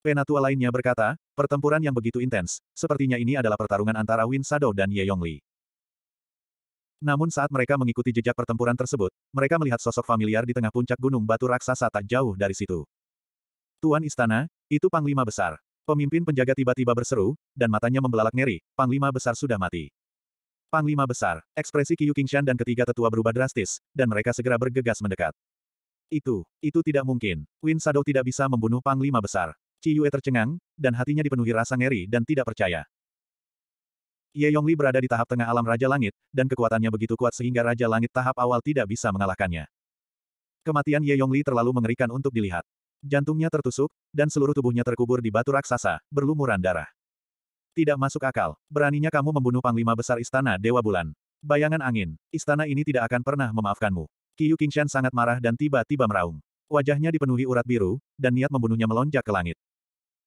Penatua lainnya berkata, pertempuran yang begitu intens, sepertinya ini adalah pertarungan antara Win Sado dan Ye Yongli. Namun saat mereka mengikuti jejak pertempuran tersebut, mereka melihat sosok familiar di tengah puncak gunung batu raksasa tak jauh dari situ. Tuan Istana, itu Panglima Besar. Pemimpin penjaga tiba-tiba berseru, dan matanya membelalak ngeri, Panglima Besar sudah mati. Panglima besar, ekspresi Qiu Qingshan dan ketiga tetua berubah drastis, dan mereka segera bergegas mendekat. Itu, itu tidak mungkin. Win Shadow tidak bisa membunuh Panglima besar. Qi Yue tercengang, dan hatinya dipenuhi rasa ngeri dan tidak percaya. Ye Yongli berada di tahap tengah alam Raja Langit, dan kekuatannya begitu kuat sehingga Raja Langit tahap awal tidak bisa mengalahkannya. Kematian Ye Yongli terlalu mengerikan untuk dilihat. Jantungnya tertusuk, dan seluruh tubuhnya terkubur di batu raksasa, berlumuran darah. Tidak masuk akal. Beraninya kamu membunuh Panglima Besar Istana Dewa Bulan. Bayangan angin. Istana ini tidak akan pernah memaafkanmu. Qiyu Qingshan sangat marah dan tiba-tiba meraung. Wajahnya dipenuhi urat biru, dan niat membunuhnya melonjak ke langit.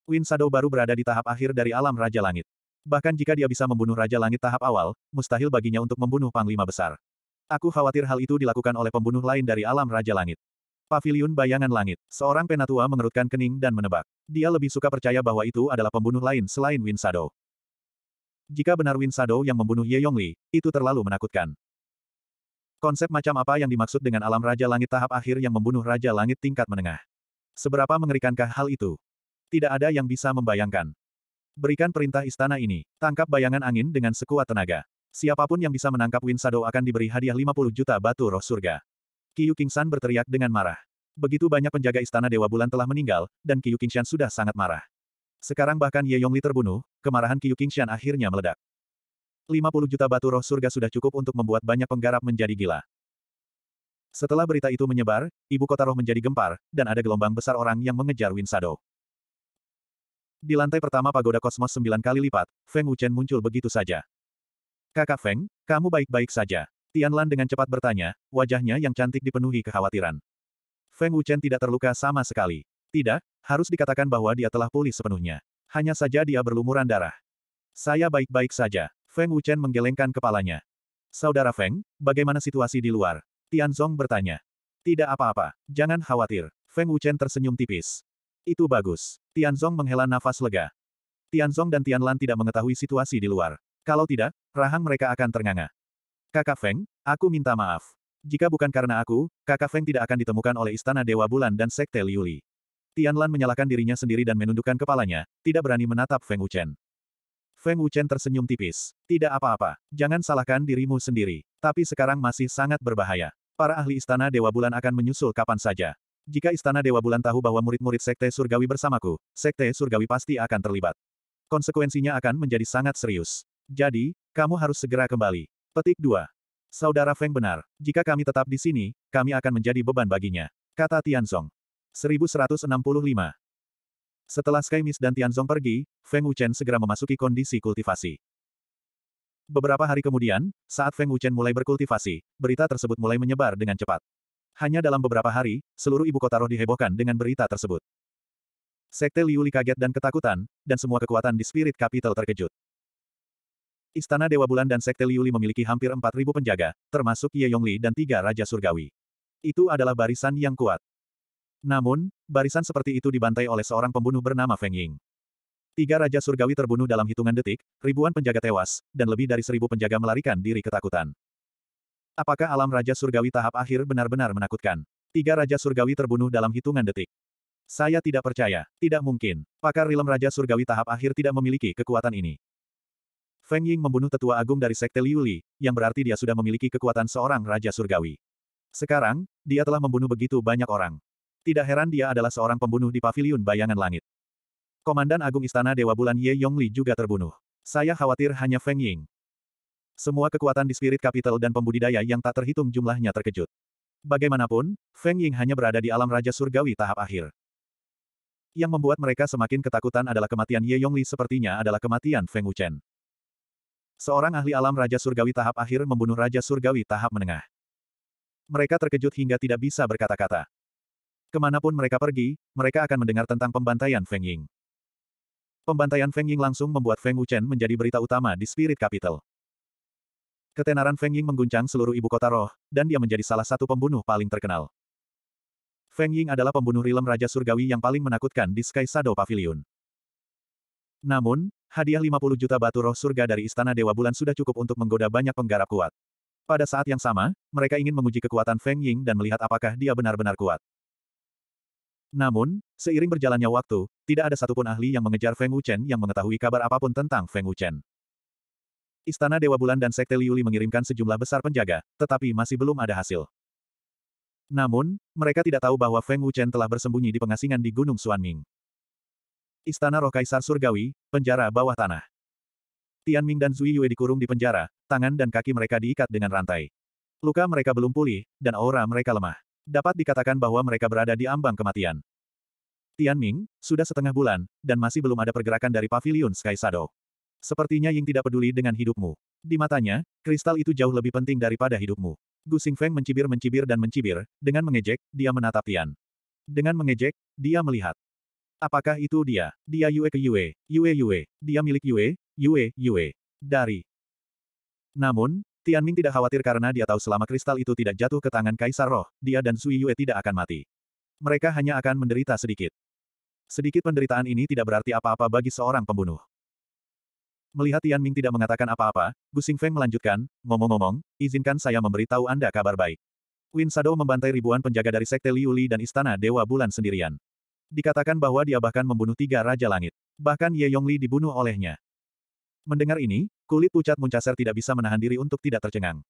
Win Shadow baru berada di tahap akhir dari alam Raja Langit. Bahkan jika dia bisa membunuh Raja Langit tahap awal, mustahil baginya untuk membunuh Panglima Besar. Aku khawatir hal itu dilakukan oleh pembunuh lain dari alam Raja Langit. Pavilion Bayangan Langit. Seorang penatua mengerutkan kening dan menebak. Dia lebih suka percaya bahwa itu adalah pembunuh lain selain Win Sado. Jika benar Win Sado yang membunuh Ye Yongli, itu terlalu menakutkan. Konsep macam apa yang dimaksud dengan alam Raja Langit tahap akhir yang membunuh Raja Langit tingkat menengah? Seberapa mengerikankah hal itu? Tidak ada yang bisa membayangkan. Berikan perintah istana ini. Tangkap bayangan angin dengan sekuat tenaga. Siapapun yang bisa menangkap Win Sado akan diberi hadiah 50 juta batu roh surga. Qiyu Qingshan berteriak dengan marah. Begitu banyak penjaga istana Dewa Bulan telah meninggal, dan Qiyu Qingshan sudah sangat marah. Sekarang bahkan Ye Yongli terbunuh, kemarahan Qiyu Qingshan akhirnya meledak. 50 juta batu roh surga sudah cukup untuk membuat banyak penggarap menjadi gila. Setelah berita itu menyebar, ibu kota roh menjadi gempar, dan ada gelombang besar orang yang mengejar Win Sado. Di lantai pertama pagoda kosmos sembilan kali lipat, Feng Wuchen muncul begitu saja. Kakak Feng, kamu baik-baik saja. Tianlan dengan cepat bertanya, wajahnya yang cantik dipenuhi kekhawatiran. Feng Wuchen tidak terluka sama sekali. Tidak, harus dikatakan bahwa dia telah pulih sepenuhnya. Hanya saja dia berlumuran darah. Saya baik-baik saja. Feng Wuchen menggelengkan kepalanya. Saudara Feng, bagaimana situasi di luar? Tianzong bertanya. Tidak apa-apa, jangan khawatir. Feng Wuchen tersenyum tipis. Itu bagus. Tianzong menghela nafas lega. Tianzong dan Tianlan tidak mengetahui situasi di luar. Kalau tidak, rahang mereka akan ternganga. Kakak Feng, aku minta maaf. Jika bukan karena aku, kakak Feng tidak akan ditemukan oleh Istana Dewa Bulan dan Sekte Liuli. Tianlan menyalahkan dirinya sendiri dan menundukkan kepalanya, tidak berani menatap Feng Wuchen. Feng Wuchen tersenyum tipis. Tidak apa-apa, jangan salahkan dirimu sendiri. Tapi sekarang masih sangat berbahaya. Para ahli Istana Dewa Bulan akan menyusul kapan saja. Jika Istana Dewa Bulan tahu bahwa murid-murid Sekte Surgawi bersamaku, Sekte Surgawi pasti akan terlibat. Konsekuensinya akan menjadi sangat serius. Jadi, kamu harus segera kembali. Petik 2. Saudara Feng benar, jika kami tetap di sini, kami akan menjadi beban baginya. Kata Tianzong. 1165. Setelah Sky Miss dan Tianzong pergi, Feng Wuchen segera memasuki kondisi kultivasi. Beberapa hari kemudian, saat Feng Wuchen mulai berkultivasi, berita tersebut mulai menyebar dengan cepat. Hanya dalam beberapa hari, seluruh ibu kota roh dihebohkan dengan berita tersebut. Sekte Liuli kaget dan ketakutan, dan semua kekuatan di spirit capital terkejut. Istana Dewa Bulan dan Sekte Liuli memiliki hampir 4.000 penjaga, termasuk Ye Yongli dan tiga Raja Surgawi. Itu adalah barisan yang kuat. Namun, barisan seperti itu dibantai oleh seorang pembunuh bernama Feng Ying. Tiga Raja Surgawi terbunuh dalam hitungan detik, ribuan penjaga tewas, dan lebih dari seribu penjaga melarikan diri ketakutan. Apakah alam Raja Surgawi tahap akhir benar-benar menakutkan? Tiga Raja Surgawi terbunuh dalam hitungan detik. Saya tidak percaya, tidak mungkin. Pakar Rilem Raja Surgawi tahap akhir tidak memiliki kekuatan ini. Feng Ying membunuh tetua agung dari sekte Liuli, yang berarti dia sudah memiliki kekuatan seorang Raja Surgawi. Sekarang, dia telah membunuh begitu banyak orang. Tidak heran dia adalah seorang pembunuh di paviliun bayangan langit. Komandan Agung Istana Dewa Bulan Ye Yongli juga terbunuh. Saya khawatir hanya Feng Ying. Semua kekuatan di spirit kapital dan pembudidaya yang tak terhitung jumlahnya terkejut. Bagaimanapun, Feng Ying hanya berada di alam Raja Surgawi tahap akhir. Yang membuat mereka semakin ketakutan adalah kematian Ye Yongli sepertinya adalah kematian Feng Wuchen. Seorang ahli alam Raja Surgawi tahap akhir membunuh Raja Surgawi tahap menengah. Mereka terkejut hingga tidak bisa berkata-kata. Kemanapun mereka pergi, mereka akan mendengar tentang pembantaian Feng Ying. Pembantaian Feng Ying langsung membuat Feng Wuchen menjadi berita utama di Spirit Capital. Ketenaran Feng Ying mengguncang seluruh ibu kota roh, dan dia menjadi salah satu pembunuh paling terkenal. Feng Ying adalah pembunuh rilem Raja Surgawi yang paling menakutkan di Sky Shadow Pavilion. Namun, Hadiah 50 juta batu roh surga dari Istana Dewa Bulan sudah cukup untuk menggoda banyak penggarap kuat. Pada saat yang sama, mereka ingin menguji kekuatan Feng Ying dan melihat apakah dia benar-benar kuat. Namun, seiring berjalannya waktu, tidak ada satupun ahli yang mengejar Feng Wuchen yang mengetahui kabar apapun tentang Feng Wuchen. Istana Dewa Bulan dan Sekte Liuli mengirimkan sejumlah besar penjaga, tetapi masih belum ada hasil. Namun, mereka tidak tahu bahwa Feng Wuchen telah bersembunyi di pengasingan di Gunung Suanming. Istana Roh Kaisar Surgawi, penjara bawah tanah. Tianming dan Zui Yue dikurung di penjara, tangan dan kaki mereka diikat dengan rantai. Luka mereka belum pulih, dan aura mereka lemah. Dapat dikatakan bahwa mereka berada di ambang kematian. Tianming, sudah setengah bulan, dan masih belum ada pergerakan dari pavilion Sky Shadow. Sepertinya Ying tidak peduli dengan hidupmu. Di matanya, kristal itu jauh lebih penting daripada hidupmu. Gu Feng mencibir-mencibir dan mencibir, dengan mengejek, dia menatap Tian. Dengan mengejek, dia melihat. Apakah itu dia? Dia Yue ke Yue, Yue Yue, dia milik Yue, Yue Yue. Dari. Namun, Tian Ming tidak khawatir karena dia tahu selama kristal itu tidak jatuh ke tangan Kaisar Roh, dia dan Sui Yue tidak akan mati. Mereka hanya akan menderita sedikit. Sedikit penderitaan ini tidak berarti apa-apa bagi seorang pembunuh. Melihat Tian Ming tidak mengatakan apa-apa, Gu Feng melanjutkan, ngomong-ngomong, izinkan saya memberitahu Anda kabar baik. Win Sado membantai ribuan penjaga dari Sekte Liuli dan Istana Dewa Bulan sendirian. Dikatakan bahwa dia bahkan membunuh tiga Raja Langit. Bahkan Ye Yongli dibunuh olehnya. Mendengar ini, kulit pucat Muncaser tidak bisa menahan diri untuk tidak tercengang.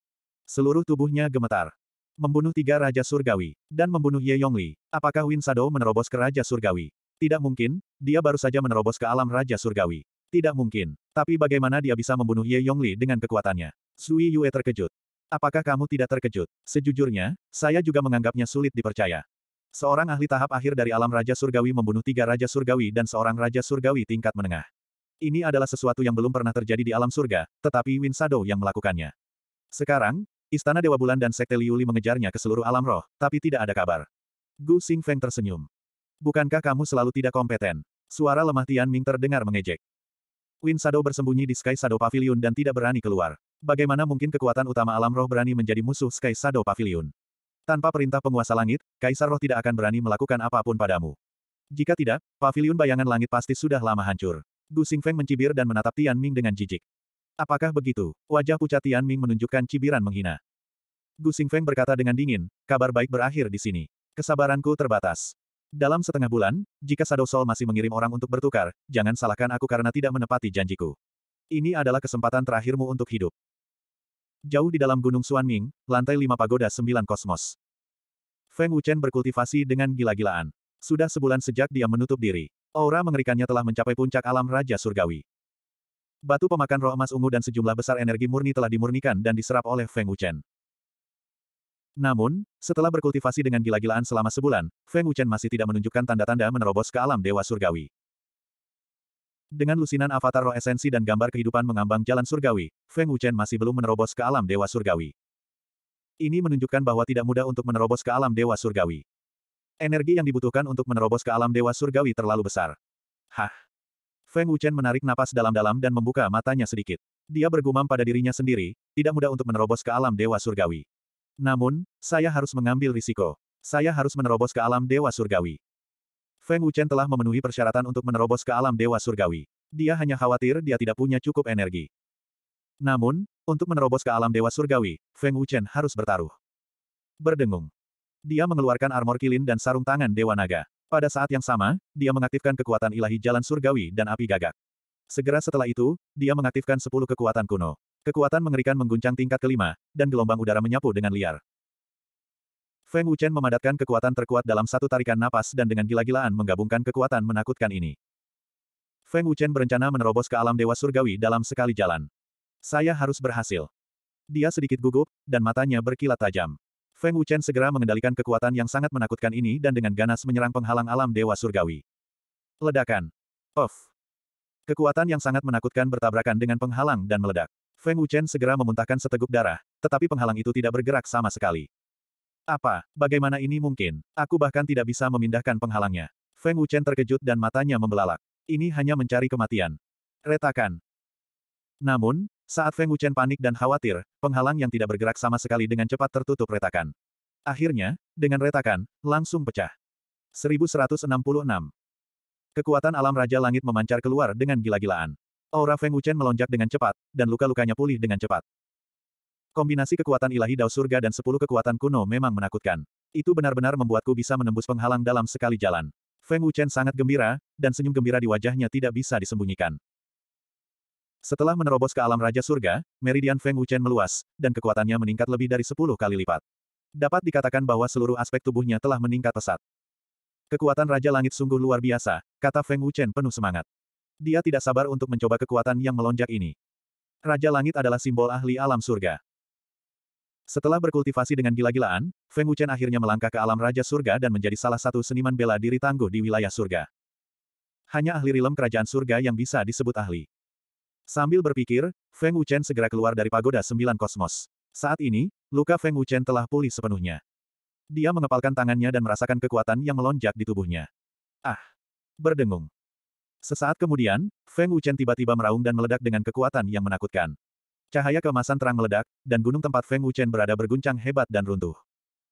Seluruh tubuhnya gemetar. Membunuh tiga Raja Surgawi, dan membunuh Ye Yongli. Apakah Win Sado menerobos ke Raja Surgawi? Tidak mungkin, dia baru saja menerobos ke alam Raja Surgawi. Tidak mungkin. Tapi bagaimana dia bisa membunuh Ye Yongli dengan kekuatannya? Sui Yue terkejut. Apakah kamu tidak terkejut? Sejujurnya, saya juga menganggapnya sulit dipercaya. Seorang ahli tahap akhir dari alam Raja Surgawi membunuh tiga Raja Surgawi dan seorang Raja Surgawi tingkat menengah. Ini adalah sesuatu yang belum pernah terjadi di alam surga, tetapi Win Shadow yang melakukannya. Sekarang, Istana Dewa Bulan dan Sekte Liuli mengejarnya ke seluruh alam roh, tapi tidak ada kabar. Gu Xing Feng tersenyum. Bukankah kamu selalu tidak kompeten? Suara lemah Tian Ming terdengar mengejek. Win Shadow bersembunyi di Sky Shadow Pavilion dan tidak berani keluar. Bagaimana mungkin kekuatan utama alam roh berani menjadi musuh Sky Shadow Pavilion? Tanpa perintah penguasa langit, Kaisar Roh tidak akan berani melakukan apapun padamu. Jika tidak, paviliun bayangan langit pasti sudah lama hancur. Gu Xingfeng mencibir dan menatap Tian Ming dengan jijik. Apakah begitu? Wajah pucat Tian Ming menunjukkan cibiran menghina. Gu Xingfeng berkata dengan dingin, kabar baik berakhir di sini. Kesabaranku terbatas. Dalam setengah bulan, jika Shadow Soul masih mengirim orang untuk bertukar, jangan salahkan aku karena tidak menepati janjiku. Ini adalah kesempatan terakhirmu untuk hidup. Jauh di dalam Gunung Suanming, lantai lima pagoda sembilan kosmos. Feng Wuchen berkultivasi dengan gila-gilaan. Sudah sebulan sejak dia menutup diri. Aura mengerikannya telah mencapai puncak alam Raja Surgawi. Batu pemakan roh emas ungu dan sejumlah besar energi murni telah dimurnikan dan diserap oleh Feng Wuchen. Namun, setelah berkultivasi dengan gila-gilaan selama sebulan, Feng Wuchen masih tidak menunjukkan tanda-tanda menerobos ke alam Dewa Surgawi. Dengan lusinan avatar roh esensi dan gambar kehidupan mengambang jalan surgawi, Feng Wuchen masih belum menerobos ke alam dewa surgawi. Ini menunjukkan bahwa tidak mudah untuk menerobos ke alam dewa surgawi. Energi yang dibutuhkan untuk menerobos ke alam dewa surgawi terlalu besar. Hah. Feng Wuchen menarik napas dalam-dalam dan membuka matanya sedikit. Dia bergumam pada dirinya sendiri, tidak mudah untuk menerobos ke alam dewa surgawi. Namun, saya harus mengambil risiko. Saya harus menerobos ke alam dewa surgawi. Feng Wuchen telah memenuhi persyaratan untuk menerobos ke alam dewa surgawi. Dia hanya khawatir dia tidak punya cukup energi. Namun, untuk menerobos ke alam dewa surgawi, Feng Wuchen harus bertaruh. Berdengung. Dia mengeluarkan armor kilin dan sarung tangan dewa naga. Pada saat yang sama, dia mengaktifkan kekuatan ilahi jalan surgawi dan api gagak. Segera setelah itu, dia mengaktifkan sepuluh kekuatan kuno. Kekuatan mengerikan mengguncang tingkat kelima, dan gelombang udara menyapu dengan liar. Feng Wuchen memadatkan kekuatan terkuat dalam satu tarikan napas dan dengan gila-gilaan menggabungkan kekuatan menakutkan ini. Feng Wuchen berencana menerobos ke alam dewa surgawi dalam sekali jalan. Saya harus berhasil. Dia sedikit gugup, dan matanya berkilat tajam. Feng Wuchen segera mengendalikan kekuatan yang sangat menakutkan ini dan dengan ganas menyerang penghalang alam dewa surgawi. Ledakan. Off. Kekuatan yang sangat menakutkan bertabrakan dengan penghalang dan meledak. Feng Wuchen segera memuntahkan seteguk darah, tetapi penghalang itu tidak bergerak sama sekali. Apa, bagaimana ini mungkin? Aku bahkan tidak bisa memindahkan penghalangnya. Feng Wuchen terkejut dan matanya membelalak. Ini hanya mencari kematian. Retakan. Namun, saat Feng Wuchen panik dan khawatir, penghalang yang tidak bergerak sama sekali dengan cepat tertutup retakan. Akhirnya, dengan retakan, langsung pecah. 1166. Kekuatan alam Raja Langit memancar keluar dengan gila-gilaan. Aura Feng Wuchen melonjak dengan cepat, dan luka-lukanya pulih dengan cepat. Kombinasi kekuatan ilahi dao surga dan sepuluh kekuatan kuno memang menakutkan. Itu benar-benar membuatku bisa menembus penghalang dalam sekali jalan. Feng Wuchen sangat gembira, dan senyum gembira di wajahnya tidak bisa disembunyikan. Setelah menerobos ke alam Raja Surga, Meridian Feng Wuchen meluas, dan kekuatannya meningkat lebih dari sepuluh kali lipat. Dapat dikatakan bahwa seluruh aspek tubuhnya telah meningkat pesat. Kekuatan Raja Langit sungguh luar biasa, kata Feng Wuchen penuh semangat. Dia tidak sabar untuk mencoba kekuatan yang melonjak ini. Raja Langit adalah simbol ahli alam surga. Setelah berkultivasi dengan gila-gilaan, Feng Wuchen akhirnya melangkah ke alam Raja Surga dan menjadi salah satu seniman bela diri tangguh di wilayah surga. Hanya ahli rilem kerajaan surga yang bisa disebut ahli. Sambil berpikir, Feng Wuchen segera keluar dari pagoda sembilan kosmos. Saat ini, luka Feng Wuchen telah pulih sepenuhnya. Dia mengepalkan tangannya dan merasakan kekuatan yang melonjak di tubuhnya. Ah! Berdengung. Sesaat kemudian, Feng Wuchen tiba-tiba meraung dan meledak dengan kekuatan yang menakutkan. Cahaya kemasan terang meledak, dan gunung tempat Feng Wuchen berada berguncang hebat dan runtuh.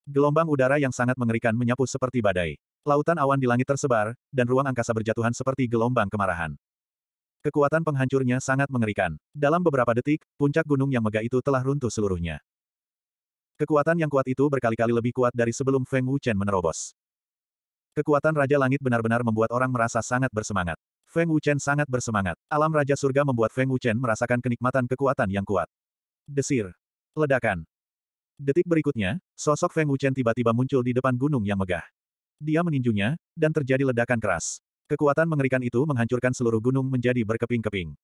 Gelombang udara yang sangat mengerikan menyapu seperti badai. Lautan awan di langit tersebar, dan ruang angkasa berjatuhan seperti gelombang kemarahan. Kekuatan penghancurnya sangat mengerikan. Dalam beberapa detik, puncak gunung yang megah itu telah runtuh seluruhnya. Kekuatan yang kuat itu berkali-kali lebih kuat dari sebelum Feng Wuchen menerobos. Kekuatan Raja Langit benar-benar membuat orang merasa sangat bersemangat. Feng Wuchen sangat bersemangat. Alam Raja Surga membuat Feng Wuchen merasakan kenikmatan kekuatan yang kuat. Desir. Ledakan. Detik berikutnya, sosok Feng Wuchen tiba-tiba muncul di depan gunung yang megah. Dia meninjunya, dan terjadi ledakan keras. Kekuatan mengerikan itu menghancurkan seluruh gunung menjadi berkeping-keping.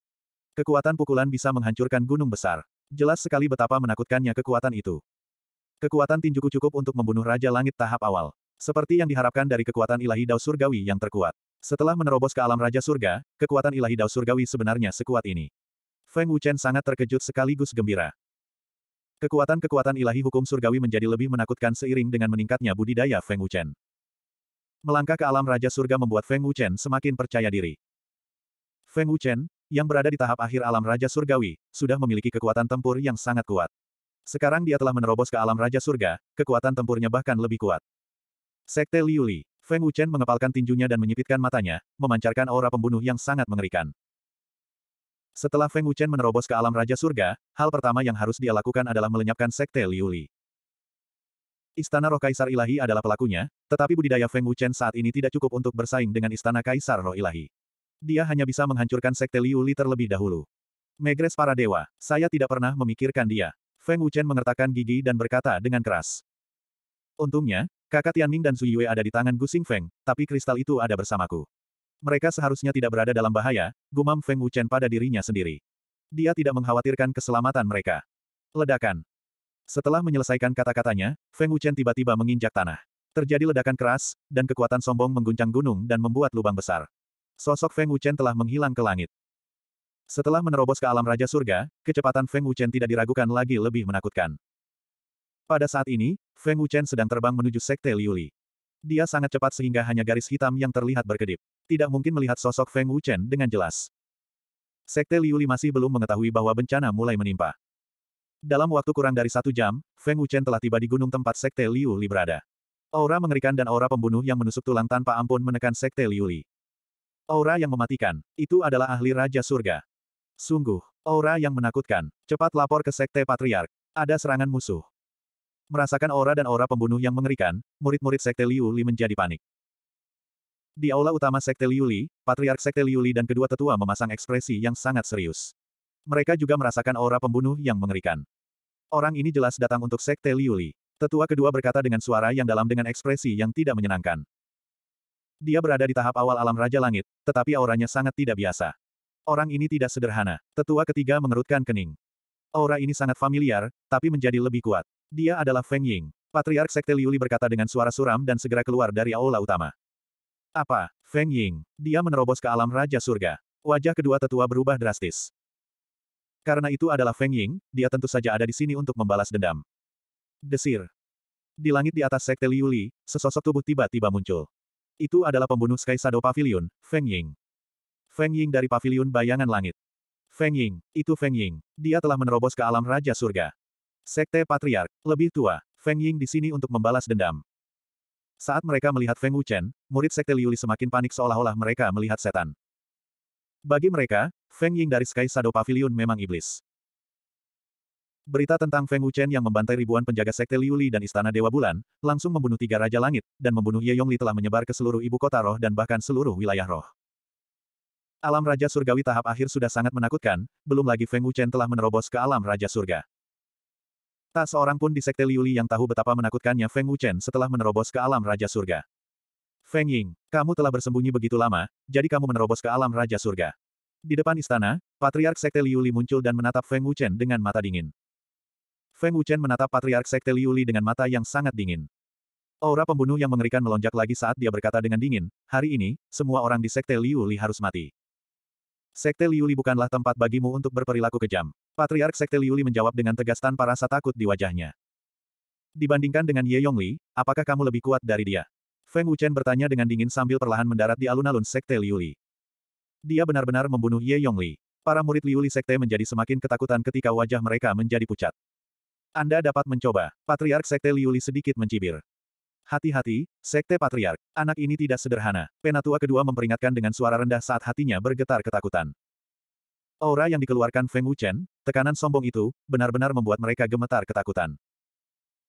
Kekuatan pukulan bisa menghancurkan gunung besar. Jelas sekali betapa menakutkannya kekuatan itu. Kekuatan tinjuku cukup untuk membunuh Raja Langit tahap awal. Seperti yang diharapkan dari kekuatan ilahi Dao Surgawi yang terkuat. Setelah menerobos ke alam Raja Surga, kekuatan ilahi Dao Surgawi sebenarnya sekuat ini. Feng Wuchen sangat terkejut sekaligus gembira. Kekuatan-kekuatan ilahi hukum surgawi menjadi lebih menakutkan seiring dengan meningkatnya budidaya Feng Wuchen. Melangkah ke alam Raja Surga membuat Feng Wuchen semakin percaya diri. Feng Wuchen, yang berada di tahap akhir alam Raja Surgawi, sudah memiliki kekuatan tempur yang sangat kuat. Sekarang dia telah menerobos ke alam Raja Surga, kekuatan tempurnya bahkan lebih kuat. Sekte Liuli. Feng Wuchen mengepalkan tinjunya dan menyipitkan matanya, memancarkan aura pembunuh yang sangat mengerikan. Setelah Feng Wuchen menerobos ke alam Raja Surga, hal pertama yang harus dia lakukan adalah melenyapkan Sekte Liuli. Istana Roh Kaisar Ilahi adalah pelakunya, tetapi budidaya Feng Wuchen saat ini tidak cukup untuk bersaing dengan Istana Kaisar Roh Ilahi. Dia hanya bisa menghancurkan Sekte Liuli terlebih dahulu. Megres para dewa, saya tidak pernah memikirkan dia. Feng Wuchen mengertakkan gigi dan berkata dengan keras. Untungnya, Kakak Tianming dan Suyue ada di tangan Gu Feng, tapi kristal itu ada bersamaku. Mereka seharusnya tidak berada dalam bahaya, gumam Feng Wuchen pada dirinya sendiri. Dia tidak mengkhawatirkan keselamatan mereka. Ledakan. Setelah menyelesaikan kata-katanya, Feng Wuchen tiba-tiba menginjak tanah. Terjadi ledakan keras, dan kekuatan sombong mengguncang gunung dan membuat lubang besar. Sosok Feng Wuchen telah menghilang ke langit. Setelah menerobos ke alam Raja Surga, kecepatan Feng Wuchen tidak diragukan lagi lebih menakutkan. Pada saat ini, Feng Wuchen sedang terbang menuju Sekte Liuli. Dia sangat cepat sehingga hanya garis hitam yang terlihat berkedip. Tidak mungkin melihat sosok Feng Wuchen dengan jelas. Sekte Liuli masih belum mengetahui bahwa bencana mulai menimpa. Dalam waktu kurang dari satu jam, Feng Wuchen telah tiba di gunung tempat Sekte Liuli berada. Aura mengerikan dan aura pembunuh yang menusuk tulang tanpa ampun menekan Sekte Liuli. Aura yang mematikan, itu adalah ahli Raja Surga. Sungguh, aura yang menakutkan. Cepat lapor ke Sekte Patriark. Ada serangan musuh. Merasakan aura dan aura pembunuh yang mengerikan, murid-murid Sekte Liu Li menjadi panik. Di aula utama Sekte Liu Li, Patriark Sekte Liu Li dan kedua tetua memasang ekspresi yang sangat serius. Mereka juga merasakan aura pembunuh yang mengerikan. Orang ini jelas datang untuk Sekte Liu Li. Tetua kedua berkata dengan suara yang dalam dengan ekspresi yang tidak menyenangkan. Dia berada di tahap awal alam Raja Langit, tetapi auranya sangat tidak biasa. Orang ini tidak sederhana. Tetua ketiga mengerutkan kening. Aura ini sangat familiar, tapi menjadi lebih kuat. Dia adalah Feng Ying. Patriark Sekte Liuli berkata dengan suara suram dan segera keluar dari aula utama. Apa? Feng Ying. Dia menerobos ke alam Raja Surga. Wajah kedua tetua berubah drastis. Karena itu adalah Feng Ying, dia tentu saja ada di sini untuk membalas dendam. Desir. Di langit di atas Sekte Liuli, sesosok tubuh tiba-tiba muncul. Itu adalah pembunuh Sky Shadow Pavilion, Feng Ying. Feng Ying dari Pavilion Bayangan Langit. Feng Ying, itu Feng Ying. Dia telah menerobos ke alam Raja Surga. Sekte Patriark, lebih tua, Feng Ying di sini untuk membalas dendam. Saat mereka melihat Feng Wuchen, murid Sekte Liuli semakin panik seolah-olah mereka melihat setan. Bagi mereka, Feng Ying dari Sky Shadow Pavilion memang iblis. Berita tentang Feng Wuchen yang membantai ribuan penjaga Sekte Liuli dan Istana Dewa Bulan, langsung membunuh tiga Raja Langit, dan membunuh Ye Yongli telah menyebar ke seluruh ibu kota roh dan bahkan seluruh wilayah roh. Alam Raja Surgawi tahap akhir sudah sangat menakutkan, belum lagi Feng Wuchen telah menerobos ke alam Raja Surga. Tak seorang pun di Sekte Liuli yang tahu betapa menakutkannya Feng Wuchen setelah menerobos ke alam Raja Surga. Feng Ying, kamu telah bersembunyi begitu lama, jadi kamu menerobos ke alam Raja Surga. Di depan istana, Patriark Sekte Liuli muncul dan menatap Feng Wuchen dengan mata dingin. Feng Wuchen menatap Patriark Sekte Liuli dengan mata yang sangat dingin. Aura pembunuh yang mengerikan melonjak lagi saat dia berkata dengan dingin, hari ini, semua orang di Sekte Liuli harus mati. Sekte Liuli bukanlah tempat bagimu untuk berperilaku kejam. Patriark Sekte Liuli menjawab dengan tegas tanpa rasa takut di wajahnya. Dibandingkan dengan Ye Yongli, apakah kamu lebih kuat dari dia? Feng Wuchen bertanya dengan dingin sambil perlahan mendarat di alun-alun Sekte Liuli. Dia benar-benar membunuh Ye Yongli. Para murid Liuli Sekte menjadi semakin ketakutan ketika wajah mereka menjadi pucat. Anda dapat mencoba. Patriark Sekte Liuli sedikit mencibir. Hati-hati, Sekte Patriark. Anak ini tidak sederhana. Penatua kedua memperingatkan dengan suara rendah saat hatinya bergetar ketakutan. Aura yang dikeluarkan Feng Wuchen, Tekanan sombong itu, benar-benar membuat mereka gemetar ketakutan.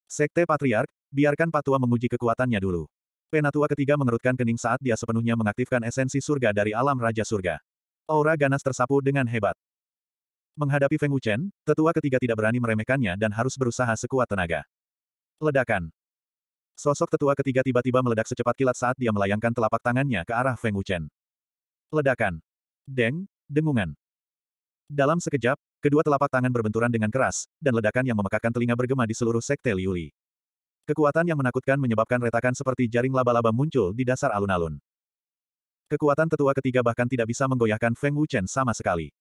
Sekte Patriark, biarkan Patua menguji kekuatannya dulu. Penatua ketiga mengerutkan kening saat dia sepenuhnya mengaktifkan esensi surga dari alam Raja Surga. Aura ganas tersapu dengan hebat. Menghadapi Feng Wuchen, tetua ketiga tidak berani meremehkannya dan harus berusaha sekuat tenaga. Ledakan. Sosok tetua ketiga tiba-tiba meledak secepat kilat saat dia melayangkan telapak tangannya ke arah Feng Wuchen. Ledakan. Deng, dengungan. Dalam sekejap, Kedua telapak tangan berbenturan dengan keras, dan ledakan yang memekakan telinga bergema di seluruh sekte Liuli. Kekuatan yang menakutkan menyebabkan retakan seperti jaring laba-laba muncul di dasar alun-alun. Kekuatan tetua ketiga bahkan tidak bisa menggoyahkan Feng Wuchen sama sekali.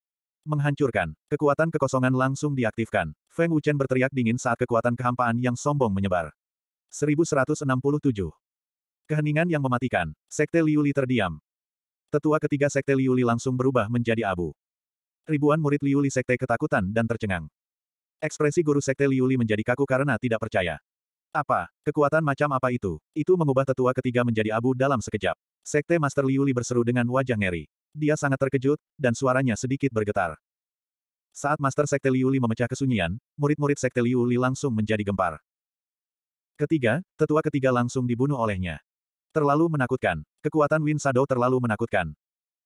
Menghancurkan. Kekuatan kekosongan langsung diaktifkan. Feng Wuchen berteriak dingin saat kekuatan kehampaan yang sombong menyebar. 1167. Keheningan yang mematikan. Sekte Liuli terdiam. Tetua ketiga Sekte Liuli langsung berubah menjadi abu. Ribuan murid Liu Li Sekte ketakutan dan tercengang. Ekspresi guru Sekte Liu Li menjadi kaku karena tidak percaya. Apa? Kekuatan macam apa itu? Itu mengubah tetua ketiga menjadi abu dalam sekejap. Sekte Master Liu Li berseru dengan wajah ngeri. Dia sangat terkejut, dan suaranya sedikit bergetar. Saat Master Sekte Liu Li memecah kesunyian, murid-murid Sekte Liu Li langsung menjadi gempar. Ketiga, tetua ketiga langsung dibunuh olehnya. Terlalu menakutkan. Kekuatan Win Shadow terlalu menakutkan.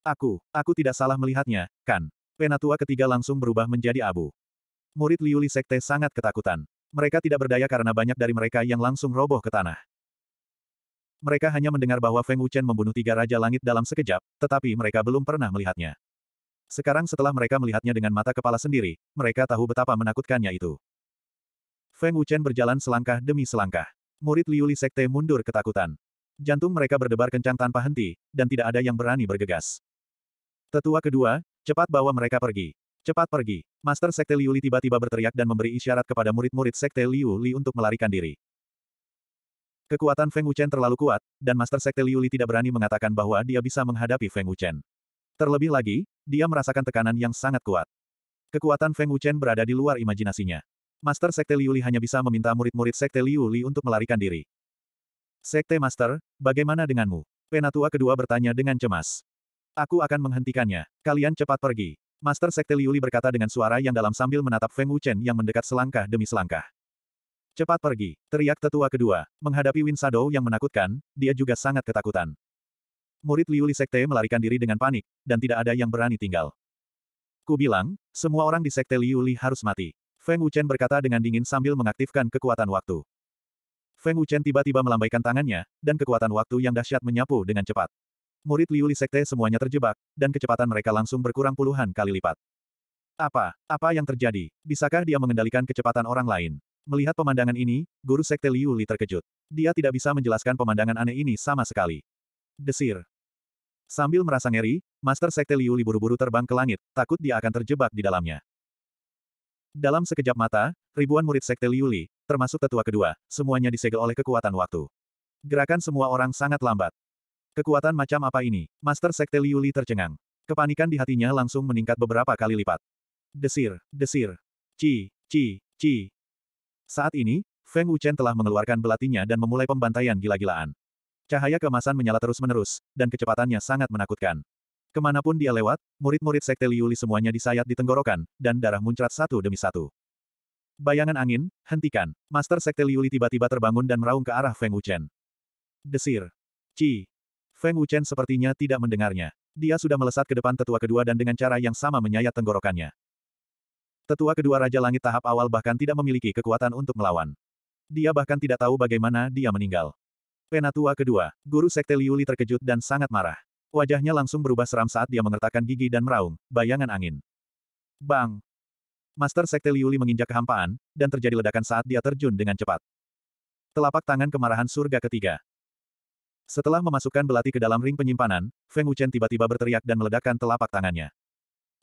Aku, aku tidak salah melihatnya, kan? Penatua ketiga langsung berubah menjadi abu. Murid Liuli Sekte sangat ketakutan. Mereka tidak berdaya karena banyak dari mereka yang langsung roboh ke tanah. Mereka hanya mendengar bahwa Feng Wuchen membunuh tiga Raja Langit dalam sekejap, tetapi mereka belum pernah melihatnya. Sekarang setelah mereka melihatnya dengan mata kepala sendiri, mereka tahu betapa menakutkannya itu. Feng Wuchen berjalan selangkah demi selangkah. Murid Liuli Sekte mundur ketakutan. Jantung mereka berdebar kencang tanpa henti, dan tidak ada yang berani bergegas. Tetua kedua, Cepat bawa mereka pergi. Cepat pergi. Master Sekte Liu Li tiba-tiba berteriak dan memberi isyarat kepada murid-murid Sekte Liu Li untuk melarikan diri. Kekuatan Feng Wuchen terlalu kuat, dan Master Sekte Liu Li tidak berani mengatakan bahwa dia bisa menghadapi Feng Wuchen. Terlebih lagi, dia merasakan tekanan yang sangat kuat. Kekuatan Feng Wuchen berada di luar imajinasinya. Master Sekte Liu Li hanya bisa meminta murid-murid Sekte Liu Li untuk melarikan diri. Sekte Master, bagaimana denganmu? Penatua kedua bertanya dengan cemas. Aku akan menghentikannya. Kalian cepat pergi. Master Sekte Liuli berkata dengan suara yang dalam sambil menatap Feng Wuchen yang mendekat selangkah demi selangkah. Cepat pergi, teriak tetua kedua. Menghadapi Win Shadow yang menakutkan, dia juga sangat ketakutan. Murid Liuli Sekte melarikan diri dengan panik, dan tidak ada yang berani tinggal. Ku bilang, semua orang di Sekte Liuli harus mati. Feng Wuchen berkata dengan dingin sambil mengaktifkan kekuatan waktu. Feng Wuchen tiba-tiba melambaikan tangannya, dan kekuatan waktu yang dahsyat menyapu dengan cepat. Murid Liuli Sekte semuanya terjebak, dan kecepatan mereka langsung berkurang puluhan kali lipat. Apa? Apa yang terjadi? Bisakah dia mengendalikan kecepatan orang lain? Melihat pemandangan ini, guru Sekte Liuli terkejut. Dia tidak bisa menjelaskan pemandangan aneh ini sama sekali. Desir. Sambil merasa ngeri, Master Sekte Liuli buru-buru terbang ke langit, takut dia akan terjebak di dalamnya. Dalam sekejap mata, ribuan murid Sekte Liuli, termasuk tetua kedua, semuanya disegel oleh kekuatan waktu. Gerakan semua orang sangat lambat. Kekuatan macam apa ini? Master Sekte Liu Li tercengang. Kepanikan di hatinya langsung meningkat beberapa kali lipat. Desir, desir. Ci, ci, ci. Saat ini, Feng Wuchen telah mengeluarkan belatinya dan memulai pembantaian gila-gilaan. Cahaya kemasan menyala terus-menerus, dan kecepatannya sangat menakutkan. Kemanapun dia lewat, murid-murid sekte Liuli semuanya disayat di tenggorokan, dan darah muncrat satu demi satu. Bayangan angin, hentikan. Master sekte Liuli tiba-tiba terbangun dan meraung ke arah Feng Wuchen. Desir. Ci, Feng Wuchen sepertinya tidak mendengarnya. Dia sudah melesat ke depan tetua kedua dan dengan cara yang sama menyayat tenggorokannya. Tetua kedua Raja Langit tahap awal bahkan tidak memiliki kekuatan untuk melawan. Dia bahkan tidak tahu bagaimana dia meninggal. Penatua kedua, guru sekte Liuli terkejut dan sangat marah. Wajahnya langsung berubah seram saat dia mengertakkan gigi dan meraung, bayangan angin. Bang! Master sekte Liuli menginjak kehampaan, dan terjadi ledakan saat dia terjun dengan cepat. Telapak tangan kemarahan surga ketiga. Setelah memasukkan belati ke dalam ring penyimpanan, Feng Wuchen tiba-tiba berteriak dan meledakkan telapak tangannya.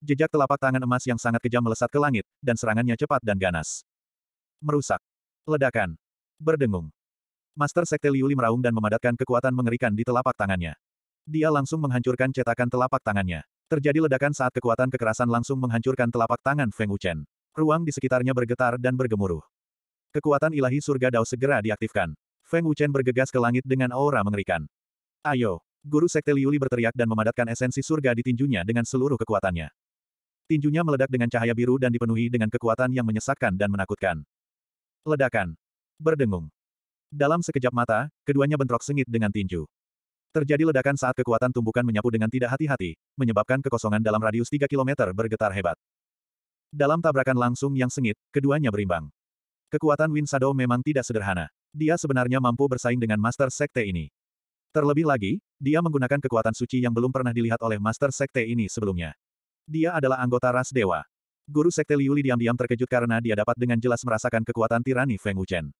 Jejak telapak tangan emas yang sangat kejam melesat ke langit, dan serangannya cepat dan ganas. Merusak. Ledakan. Berdengung. Master Sekte Liuli meraung dan memadatkan kekuatan mengerikan di telapak tangannya. Dia langsung menghancurkan cetakan telapak tangannya. Terjadi ledakan saat kekuatan kekerasan langsung menghancurkan telapak tangan Feng Wuchen. Ruang di sekitarnya bergetar dan bergemuruh. Kekuatan ilahi surga Dao segera diaktifkan. Feng Wuchen bergegas ke langit dengan aura mengerikan. Ayo! Guru Sekte Liuli berteriak dan memadatkan esensi surga di tinjunya dengan seluruh kekuatannya. Tinjunya meledak dengan cahaya biru dan dipenuhi dengan kekuatan yang menyesakkan dan menakutkan. Ledakan. Berdengung. Dalam sekejap mata, keduanya bentrok sengit dengan tinju. Terjadi ledakan saat kekuatan tumbukan menyapu dengan tidak hati-hati, menyebabkan kekosongan dalam radius 3 km bergetar hebat. Dalam tabrakan langsung yang sengit, keduanya berimbang. Kekuatan Wind Shadow memang tidak sederhana dia sebenarnya mampu bersaing dengan Master Sekte ini. Terlebih lagi, dia menggunakan kekuatan suci yang belum pernah dilihat oleh Master Sekte ini sebelumnya. Dia adalah anggota ras dewa. Guru Sekte Liuli diam-diam terkejut karena dia dapat dengan jelas merasakan kekuatan tirani Feng Wuchen.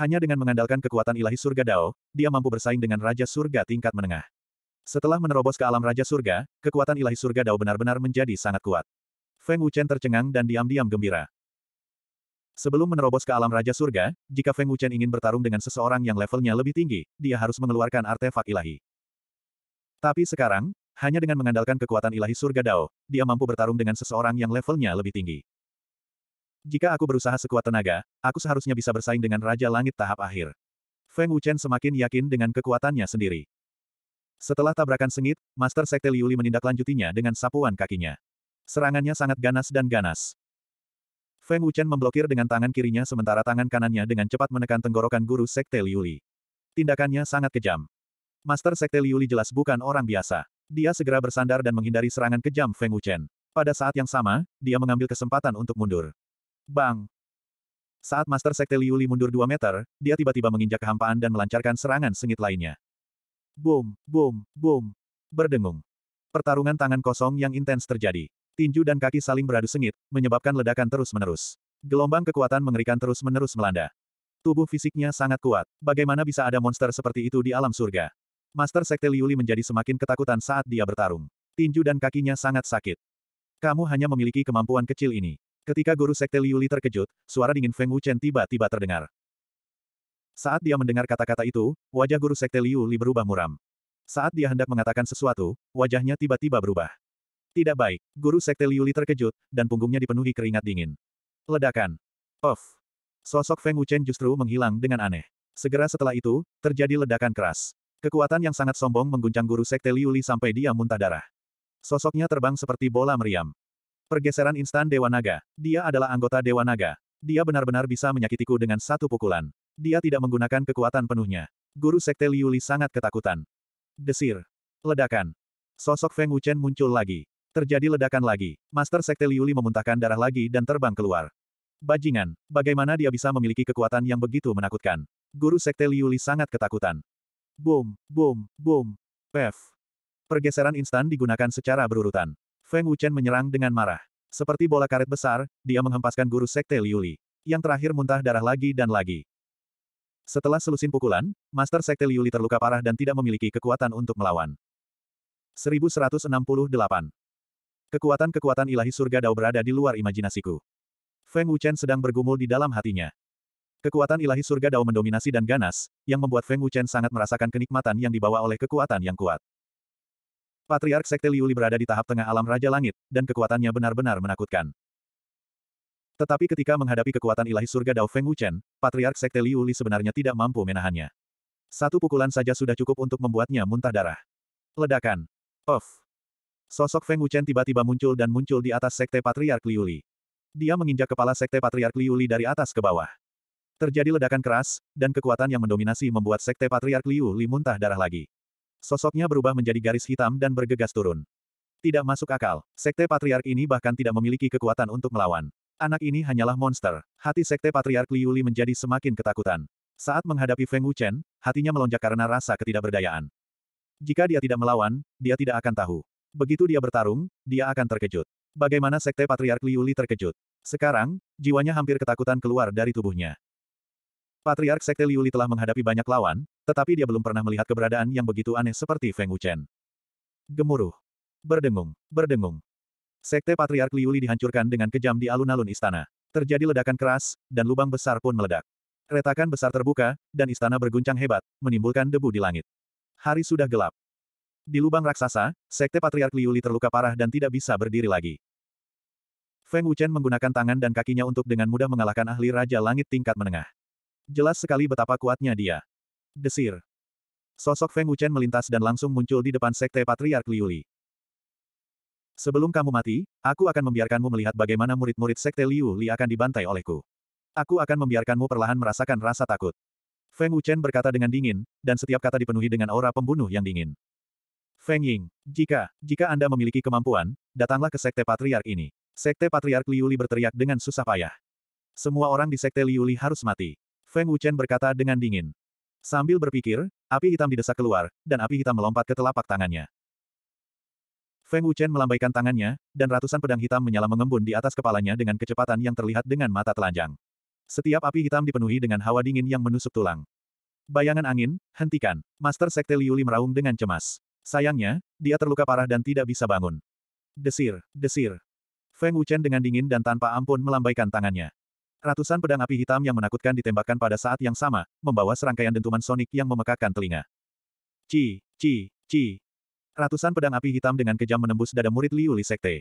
Hanya dengan mengandalkan kekuatan ilahi surga Dao, dia mampu bersaing dengan Raja Surga tingkat menengah. Setelah menerobos ke alam Raja Surga, kekuatan ilahi surga Dao benar-benar menjadi sangat kuat. Feng Wuchen tercengang dan diam-diam gembira. Sebelum menerobos ke alam Raja Surga, jika Feng Wuchen ingin bertarung dengan seseorang yang levelnya lebih tinggi, dia harus mengeluarkan artefak ilahi. Tapi sekarang, hanya dengan mengandalkan kekuatan ilahi surga Dao, dia mampu bertarung dengan seseorang yang levelnya lebih tinggi. Jika aku berusaha sekuat tenaga, aku seharusnya bisa bersaing dengan Raja Langit tahap akhir. Feng Wuchen semakin yakin dengan kekuatannya sendiri. Setelah tabrakan sengit, Master Sekte Liuli menindaklanjutinya dengan sapuan kakinya. Serangannya sangat ganas dan ganas. Feng Wuchen memblokir dengan tangan kirinya sementara tangan kanannya dengan cepat menekan tenggorokan guru Sekte Liuli. Tindakannya sangat kejam. Master Sekte Liuli jelas bukan orang biasa. Dia segera bersandar dan menghindari serangan kejam Feng Wuchen. Pada saat yang sama, dia mengambil kesempatan untuk mundur. Bang! Saat Master Sekte Liuli mundur 2 meter, dia tiba-tiba menginjak kehampaan dan melancarkan serangan sengit lainnya. Boom, boom, boom. Berdengung. Pertarungan tangan kosong yang intens terjadi tinju dan kaki saling beradu sengit, menyebabkan ledakan terus-menerus. Gelombang kekuatan mengerikan terus-menerus melanda. Tubuh fisiknya sangat kuat. Bagaimana bisa ada monster seperti itu di alam surga? Master Sekte Liuli menjadi semakin ketakutan saat dia bertarung. Tinju dan kakinya sangat sakit. Kamu hanya memiliki kemampuan kecil ini. Ketika guru sekte Liuli terkejut, suara dingin Feng Wuchen tiba-tiba terdengar. Saat dia mendengar kata-kata itu, wajah guru sekte Liuli berubah muram. Saat dia hendak mengatakan sesuatu, wajahnya tiba-tiba berubah. Tidak baik, guru sekte Liuli terkejut, dan punggungnya dipenuhi keringat dingin. Ledakan. Off. Sosok Feng Wuchen justru menghilang dengan aneh. Segera setelah itu, terjadi ledakan keras. Kekuatan yang sangat sombong mengguncang guru sekte Liuli sampai dia muntah darah. Sosoknya terbang seperti bola meriam. Pergeseran instan Dewa Naga. Dia adalah anggota Dewa Naga. Dia benar-benar bisa menyakitiku dengan satu pukulan. Dia tidak menggunakan kekuatan penuhnya. Guru sekte Liuli sangat ketakutan. Desir. Ledakan. Sosok Feng Wuchen muncul lagi. Terjadi ledakan lagi. Master Sekte Liuli memuntahkan darah lagi dan terbang keluar. Bajingan, bagaimana dia bisa memiliki kekuatan yang begitu menakutkan? Guru Sekte Liuli sangat ketakutan. Boom, boom, boom. Pef. Pergeseran instan digunakan secara berurutan. Feng Wuchen menyerang dengan marah. Seperti bola karet besar, dia menghempaskan guru Sekte Liuli. Yang terakhir muntah darah lagi dan lagi. Setelah selusin pukulan, Master Sekte Liuli terluka parah dan tidak memiliki kekuatan untuk melawan. 1168 Kekuatan-kekuatan ilahi surga Dao berada di luar imajinasiku. Feng Wuchen sedang bergumul di dalam hatinya. Kekuatan ilahi surga Dao mendominasi dan ganas, yang membuat Feng Wuchen sangat merasakan kenikmatan yang dibawa oleh kekuatan yang kuat. Patriark Sekte Liuli berada di tahap tengah alam Raja Langit, dan kekuatannya benar-benar menakutkan. Tetapi ketika menghadapi kekuatan ilahi surga Dao Feng Wuchen, Patriark Sekte Liuli sebenarnya tidak mampu menahannya. Satu pukulan saja sudah cukup untuk membuatnya muntah darah. Ledakan. Off. Sosok Feng Wuchen tiba-tiba muncul dan muncul di atas Sekte Patriark Liuli. Dia menginjak kepala Sekte Patriark Liuli dari atas ke bawah. Terjadi ledakan keras, dan kekuatan yang mendominasi membuat Sekte Patriark Liuli muntah darah lagi. Sosoknya berubah menjadi garis hitam dan bergegas turun. Tidak masuk akal, Sekte Patriark ini bahkan tidak memiliki kekuatan untuk melawan. Anak ini hanyalah monster. Hati Sekte Patriark Liuli menjadi semakin ketakutan. Saat menghadapi Feng Wuchen, hatinya melonjak karena rasa ketidakberdayaan. Jika dia tidak melawan, dia tidak akan tahu. Begitu dia bertarung, dia akan terkejut. Bagaimana Sekte Patriark Liuli terkejut? Sekarang, jiwanya hampir ketakutan keluar dari tubuhnya. Patriark Sekte Liuli telah menghadapi banyak lawan, tetapi dia belum pernah melihat keberadaan yang begitu aneh seperti Feng Wuchen. Gemuruh. Berdengung. Berdengung. Sekte Patriark Liuli dihancurkan dengan kejam di alun-alun istana. Terjadi ledakan keras, dan lubang besar pun meledak. Retakan besar terbuka, dan istana berguncang hebat, menimbulkan debu di langit. Hari sudah gelap. Di lubang raksasa, sekte Patriark Liuli terluka parah dan tidak bisa berdiri lagi. Feng Wuchen menggunakan tangan dan kakinya untuk dengan mudah mengalahkan ahli Raja Langit tingkat menengah. Jelas sekali betapa kuatnya dia. Desir. Sosok Feng Wuchen melintas dan langsung muncul di depan sekte Patriark Liuli. Sebelum kamu mati, aku akan membiarkanmu melihat bagaimana murid-murid sekte Liu Li akan dibantai olehku. Aku akan membiarkanmu perlahan merasakan rasa takut. Feng Wuchen berkata dengan dingin, dan setiap kata dipenuhi dengan aura pembunuh yang dingin. Feng Ying, jika, jika Anda memiliki kemampuan, datanglah ke Sekte Patriark ini. Sekte Patriark Liuli berteriak dengan susah payah. Semua orang di Sekte Liuli harus mati. Feng Wuchen berkata dengan dingin. Sambil berpikir, api hitam didesak keluar, dan api hitam melompat ke telapak tangannya. Feng Wuchen melambaikan tangannya, dan ratusan pedang hitam menyala mengembun di atas kepalanya dengan kecepatan yang terlihat dengan mata telanjang. Setiap api hitam dipenuhi dengan hawa dingin yang menusuk tulang. Bayangan angin, hentikan. Master Sekte Liuli meraung dengan cemas. Sayangnya, dia terluka parah dan tidak bisa bangun. Desir, desir. Feng Wuchen dengan dingin dan tanpa ampun melambaikan tangannya. Ratusan pedang api hitam yang menakutkan ditembakkan pada saat yang sama, membawa serangkaian dentuman sonik yang memekakkan telinga. Ci, ci, ci. Ratusan pedang api hitam dengan kejam menembus dada murid Liuli Sekte.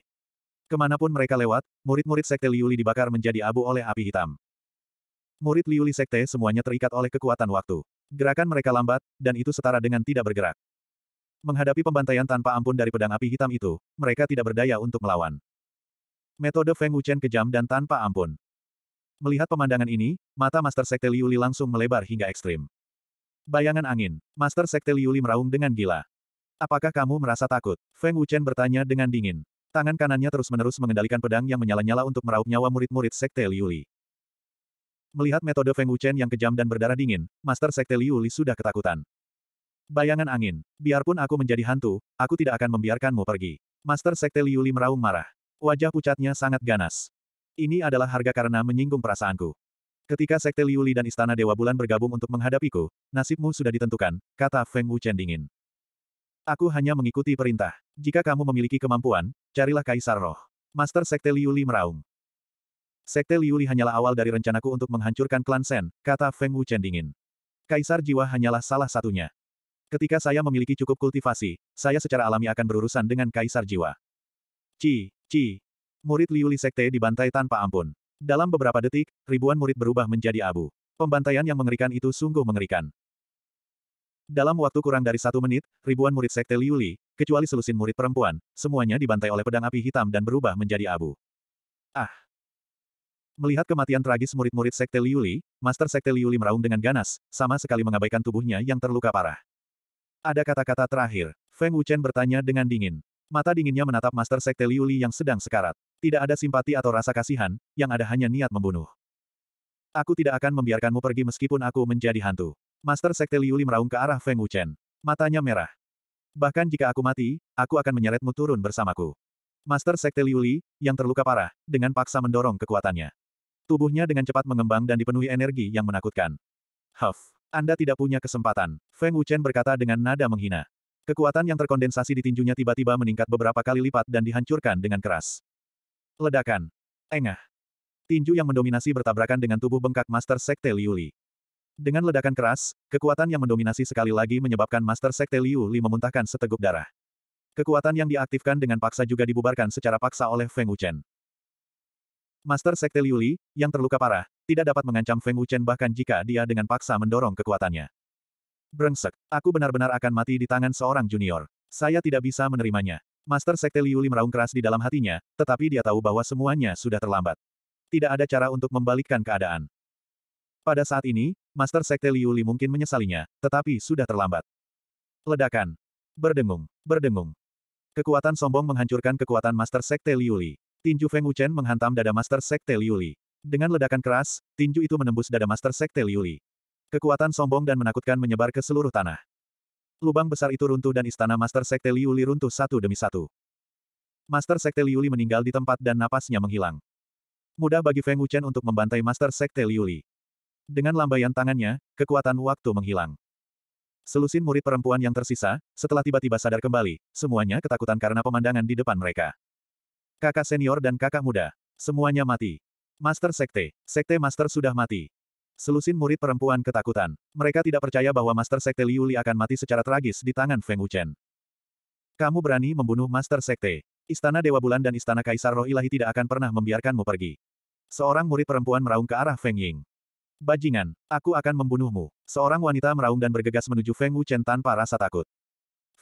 Kemanapun mereka lewat, murid-murid Sekte Liuli dibakar menjadi abu oleh api hitam. Murid Liuli Sekte semuanya terikat oleh kekuatan waktu. Gerakan mereka lambat, dan itu setara dengan tidak bergerak. Menghadapi pembantaian tanpa ampun dari pedang api hitam itu, mereka tidak berdaya untuk melawan. Metode Feng Wuchen kejam dan tanpa ampun. Melihat pemandangan ini, mata Master Sekte Liuli langsung melebar hingga ekstrim. Bayangan angin, Master Sekte Liuli meraung dengan gila. Apakah kamu merasa takut? Feng Wuchen bertanya dengan dingin. Tangan kanannya terus-menerus mengendalikan pedang yang menyala-nyala untuk meraup nyawa murid-murid Sekte Liuli. Melihat metode Feng Wuchen yang kejam dan berdarah dingin, Master Sekte Liuli sudah ketakutan. Bayangan angin. Biarpun aku menjadi hantu, aku tidak akan membiarkanmu pergi. Master Sekte Liuli meraung marah. Wajah pucatnya sangat ganas. Ini adalah harga karena menyinggung perasaanku. Ketika Sekte Liuli dan Istana Dewa Bulan bergabung untuk menghadapiku, nasibmu sudah ditentukan, kata Feng Wuchen dingin. Aku hanya mengikuti perintah. Jika kamu memiliki kemampuan, carilah Kaisar Roh. Master Sekte Liuli meraung. Sekte Liuli hanyalah awal dari rencanaku untuk menghancurkan klan Sen, kata Feng Wuchen dingin. Kaisar Jiwa hanyalah salah satunya. Ketika saya memiliki cukup kultivasi, saya secara alami akan berurusan dengan kaisar jiwa. Ci, ci. Murid Liuli Sekte dibantai tanpa ampun. Dalam beberapa detik, ribuan murid berubah menjadi abu. Pembantaian yang mengerikan itu sungguh mengerikan. Dalam waktu kurang dari satu menit, ribuan murid Sekte Liuli, kecuali selusin murid perempuan, semuanya dibantai oleh pedang api hitam dan berubah menjadi abu. Ah! Melihat kematian tragis murid-murid Sekte Liuli, Master Sekte Liuli meraung dengan ganas, sama sekali mengabaikan tubuhnya yang terluka parah. Ada kata-kata terakhir. Feng Wuchen bertanya dengan dingin. Mata dinginnya menatap Master Sekte Liu Li yang sedang sekarat. Tidak ada simpati atau rasa kasihan, yang ada hanya niat membunuh. Aku tidak akan membiarkanmu pergi meskipun aku menjadi hantu. Master Sekte Liu Li meraung ke arah Feng Wuchen. Matanya merah. Bahkan jika aku mati, aku akan menyeretmu turun bersamaku. Master Sekte Liu Li, yang terluka parah, dengan paksa mendorong kekuatannya. Tubuhnya dengan cepat mengembang dan dipenuhi energi yang menakutkan. Huff. Anda tidak punya kesempatan, Feng Wuchen berkata dengan nada menghina. Kekuatan yang terkondensasi di tinjunya tiba-tiba meningkat beberapa kali lipat dan dihancurkan dengan keras. Ledakan. Engah. Tinju yang mendominasi bertabrakan dengan tubuh bengkak Master Sekte Liu Li. Dengan ledakan keras, kekuatan yang mendominasi sekali lagi menyebabkan Master Sekte Liu Li memuntahkan seteguk darah. Kekuatan yang diaktifkan dengan paksa juga dibubarkan secara paksa oleh Feng Wuchen. Master Sekte Liu Li, yang terluka parah, tidak dapat mengancam Feng Wuchen bahkan jika dia dengan paksa mendorong kekuatannya. Brengsek, aku benar-benar akan mati di tangan seorang junior. Saya tidak bisa menerimanya. Master Sekte Liuli meraung keras di dalam hatinya, tetapi dia tahu bahwa semuanya sudah terlambat. Tidak ada cara untuk membalikkan keadaan. Pada saat ini, Master Sekte Liuli mungkin menyesalinya, tetapi sudah terlambat. Ledakan. Berdengung. Berdengung. Kekuatan sombong menghancurkan kekuatan Master Sekte Liuli. Tinju Feng Wuchen menghantam dada Master Sekte Liuli. Dengan ledakan keras, tinju itu menembus dada Master Sekte Liuli. Kekuatan sombong dan menakutkan menyebar ke seluruh tanah. Lubang besar itu runtuh dan istana Master Sekte Liuli runtuh satu demi satu. Master Sekte Liuli meninggal di tempat dan napasnya menghilang. Mudah bagi Feng Wuchen untuk membantai Master Sekte Liuli. Dengan lambaian tangannya, kekuatan waktu menghilang. Selusin murid perempuan yang tersisa, setelah tiba-tiba sadar kembali, semuanya ketakutan karena pemandangan di depan mereka. Kakak senior dan kakak muda, semuanya mati. Master Sekte. Sekte Master sudah mati. Selusin murid perempuan ketakutan. Mereka tidak percaya bahwa Master Sekte Liu Li akan mati secara tragis di tangan Feng Wuchen. Kamu berani membunuh Master Sekte. Istana Dewa Bulan dan Istana Kaisar Roh Ilahi tidak akan pernah membiarkanmu pergi. Seorang murid perempuan meraung ke arah Feng Ying. Bajingan, aku akan membunuhmu. Seorang wanita meraung dan bergegas menuju Feng Wuchen tanpa rasa takut.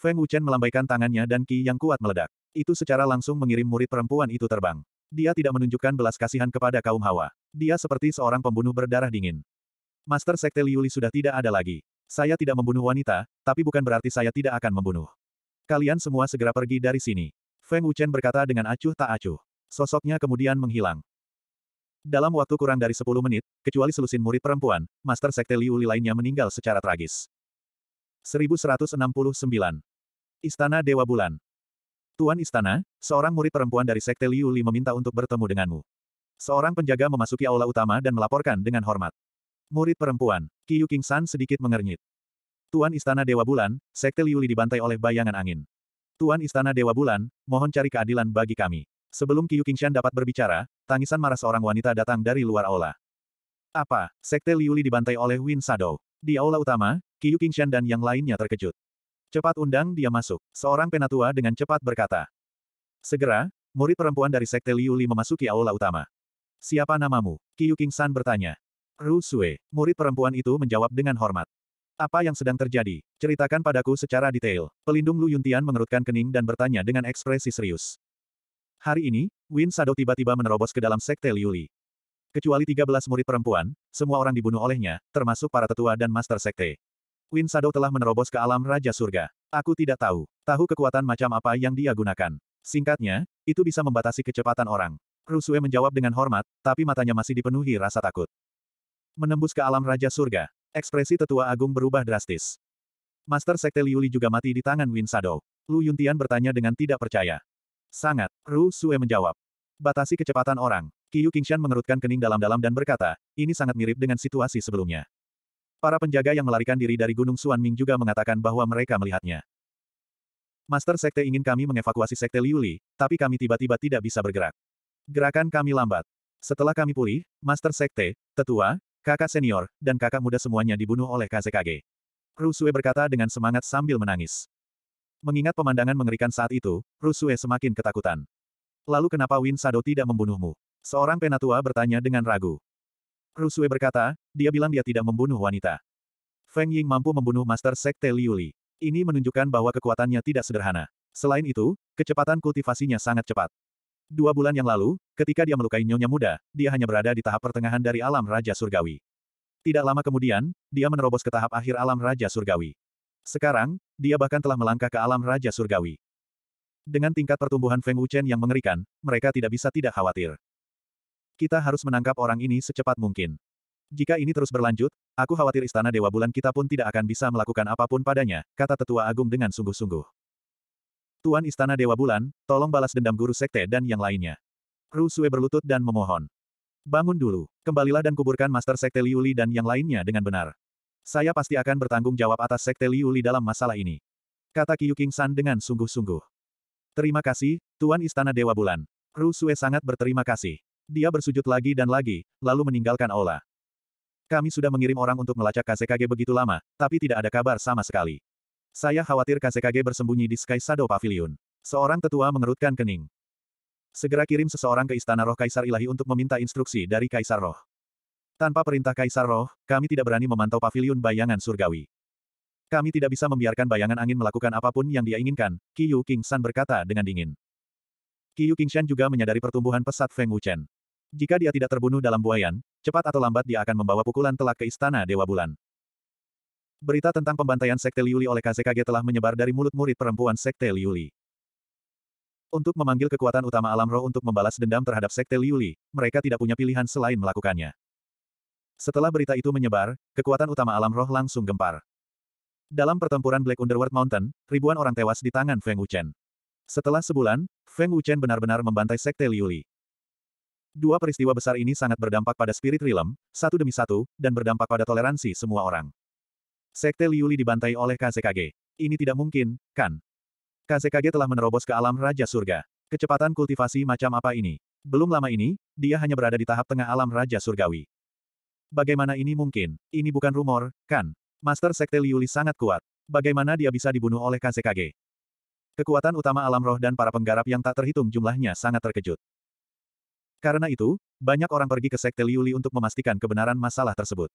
Feng Wuchen melambaikan tangannya dan Ki yang kuat meledak. Itu secara langsung mengirim murid perempuan itu terbang. Dia tidak menunjukkan belas kasihan kepada kaum Hawa. Dia seperti seorang pembunuh berdarah dingin. Master Sekte Liuli sudah tidak ada lagi. Saya tidak membunuh wanita, tapi bukan berarti saya tidak akan membunuh. Kalian semua segera pergi dari sini. Feng Wuchen berkata dengan acuh tak acuh. Sosoknya kemudian menghilang. Dalam waktu kurang dari 10 menit, kecuali selusin murid perempuan, Master Sekte Liuli lainnya meninggal secara tragis. 1169. Istana Dewa Bulan Tuan Istana, seorang murid perempuan dari Sekte Liu Li meminta untuk bertemu denganmu. Seorang penjaga memasuki aula utama dan melaporkan dengan hormat. Murid perempuan, Qiyu King San sedikit mengernyit. Tuan Istana Dewa Bulan, Sekte Liu Li dibantai oleh bayangan angin. Tuan Istana Dewa Bulan, mohon cari keadilan bagi kami. Sebelum Qiyu Shan dapat berbicara, tangisan marah seorang wanita datang dari luar aula. Apa? Sekte Liu Li dibantai oleh Win Shadow. Di aula utama, Qiyu Shan dan yang lainnya terkejut. Cepat undang dia masuk. Seorang penatua dengan cepat berkata. Segera, murid perempuan dari Sekte Liu Li memasuki aula utama. Siapa namamu? Kiyu King San bertanya. Ru Sue, murid perempuan itu menjawab dengan hormat. Apa yang sedang terjadi? Ceritakan padaku secara detail. Pelindung Lu Yuntian mengerutkan kening dan bertanya dengan ekspresi serius. Hari ini, Win Sado tiba-tiba menerobos ke dalam Sekte Liu Li. Kecuali 13 murid perempuan, semua orang dibunuh olehnya, termasuk para tetua dan master sekte. Win Shadow telah menerobos ke alam Raja Surga. Aku tidak tahu. Tahu kekuatan macam apa yang dia gunakan. Singkatnya, itu bisa membatasi kecepatan orang. Rusue menjawab dengan hormat, tapi matanya masih dipenuhi rasa takut. Menembus ke alam Raja Surga. Ekspresi tetua agung berubah drastis. Master Sekte Liuli juga mati di tangan Win Shadow. Lu Yuntian bertanya dengan tidak percaya. Sangat, Ru Sue menjawab. Batasi kecepatan orang. Qiu Qingshan mengerutkan kening dalam-dalam dan berkata, ini sangat mirip dengan situasi sebelumnya. Para penjaga yang melarikan diri dari Gunung Suan Ming juga mengatakan bahwa mereka melihatnya. Master Sekte ingin kami mengevakuasi Sekte Liuli, tapi kami tiba-tiba tidak bisa bergerak. Gerakan kami lambat. Setelah kami pulih, Master Sekte, Tetua, kakak senior, dan kakak muda semuanya dibunuh oleh KZKG. Rusue berkata dengan semangat sambil menangis. Mengingat pemandangan mengerikan saat itu, Rusue semakin ketakutan. Lalu kenapa Win Sado tidak membunuhmu? Seorang penatua bertanya dengan ragu. Rusue berkata, dia bilang dia tidak membunuh wanita. Feng Ying mampu membunuh Master Sekte Liuli. Ini menunjukkan bahwa kekuatannya tidak sederhana. Selain itu, kecepatan kultivasinya sangat cepat. Dua bulan yang lalu, ketika dia melukai nyonya muda, dia hanya berada di tahap pertengahan dari alam Raja Surgawi. Tidak lama kemudian, dia menerobos ke tahap akhir alam Raja Surgawi. Sekarang, dia bahkan telah melangkah ke alam Raja Surgawi. Dengan tingkat pertumbuhan Feng Wuchen yang mengerikan, mereka tidak bisa tidak khawatir. Kita harus menangkap orang ini secepat mungkin. Jika ini terus berlanjut, aku khawatir istana Dewa Bulan kita pun tidak akan bisa melakukan apapun padanya, kata Tetua Agung dengan sungguh-sungguh. Tuan Istana Dewa Bulan, tolong balas dendam guru sekte dan yang lainnya. Rusue berlutut dan memohon. Bangun dulu, kembalilah dan kuburkan Master Sekte Liuli dan yang lainnya dengan benar. Saya pasti akan bertanggung jawab atas Sekte Liuli dalam masalah ini. Kata Kiyu King San dengan sungguh-sungguh. Terima kasih, Tuan Istana Dewa Bulan. Rusue sangat berterima kasih. Dia bersujud lagi dan lagi, lalu meninggalkan aula. Kami sudah mengirim orang untuk melacak KCKG begitu lama, tapi tidak ada kabar sama sekali. Saya khawatir KCKG bersembunyi di Sky Shadow Pavilion. Seorang tetua mengerutkan kening. Segera kirim seseorang ke Istana Roh Kaisar Ilahi untuk meminta instruksi dari Kaisar Roh. Tanpa perintah Kaisar Roh, kami tidak berani memantau pavilion bayangan surgawi. Kami tidak bisa membiarkan bayangan angin melakukan apapun yang dia inginkan, Yu King San berkata dengan dingin. Yu King Shan juga menyadari pertumbuhan pesat Feng Wuchen. Jika dia tidak terbunuh dalam buayan, cepat atau lambat dia akan membawa pukulan telak ke istana Dewa Bulan. Berita tentang pembantaian Sekte Liuli oleh KZKG telah menyebar dari mulut murid perempuan Sekte Liuli. Untuk memanggil kekuatan utama alam roh untuk membalas dendam terhadap Sekte Liuli, mereka tidak punya pilihan selain melakukannya. Setelah berita itu menyebar, kekuatan utama alam roh langsung gempar. Dalam pertempuran Black Underworld Mountain, ribuan orang tewas di tangan Feng Wuchen. Setelah sebulan, Feng Wuchen benar-benar membantai Sekte Liuli. Dua peristiwa besar ini sangat berdampak pada spirit realm, satu demi satu, dan berdampak pada toleransi semua orang. Sekte Liuli dibantai oleh KZKG. Ini tidak mungkin, kan? KZKG telah menerobos ke alam Raja Surga. Kecepatan kultivasi macam apa ini? Belum lama ini, dia hanya berada di tahap tengah alam Raja Surgawi. Bagaimana ini mungkin? Ini bukan rumor, kan? Master Sekte Liuli sangat kuat. Bagaimana dia bisa dibunuh oleh KZKG? Kekuatan utama alam roh dan para penggarap yang tak terhitung jumlahnya sangat terkejut. Karena itu, banyak orang pergi ke Sekte Liuli untuk memastikan kebenaran masalah tersebut.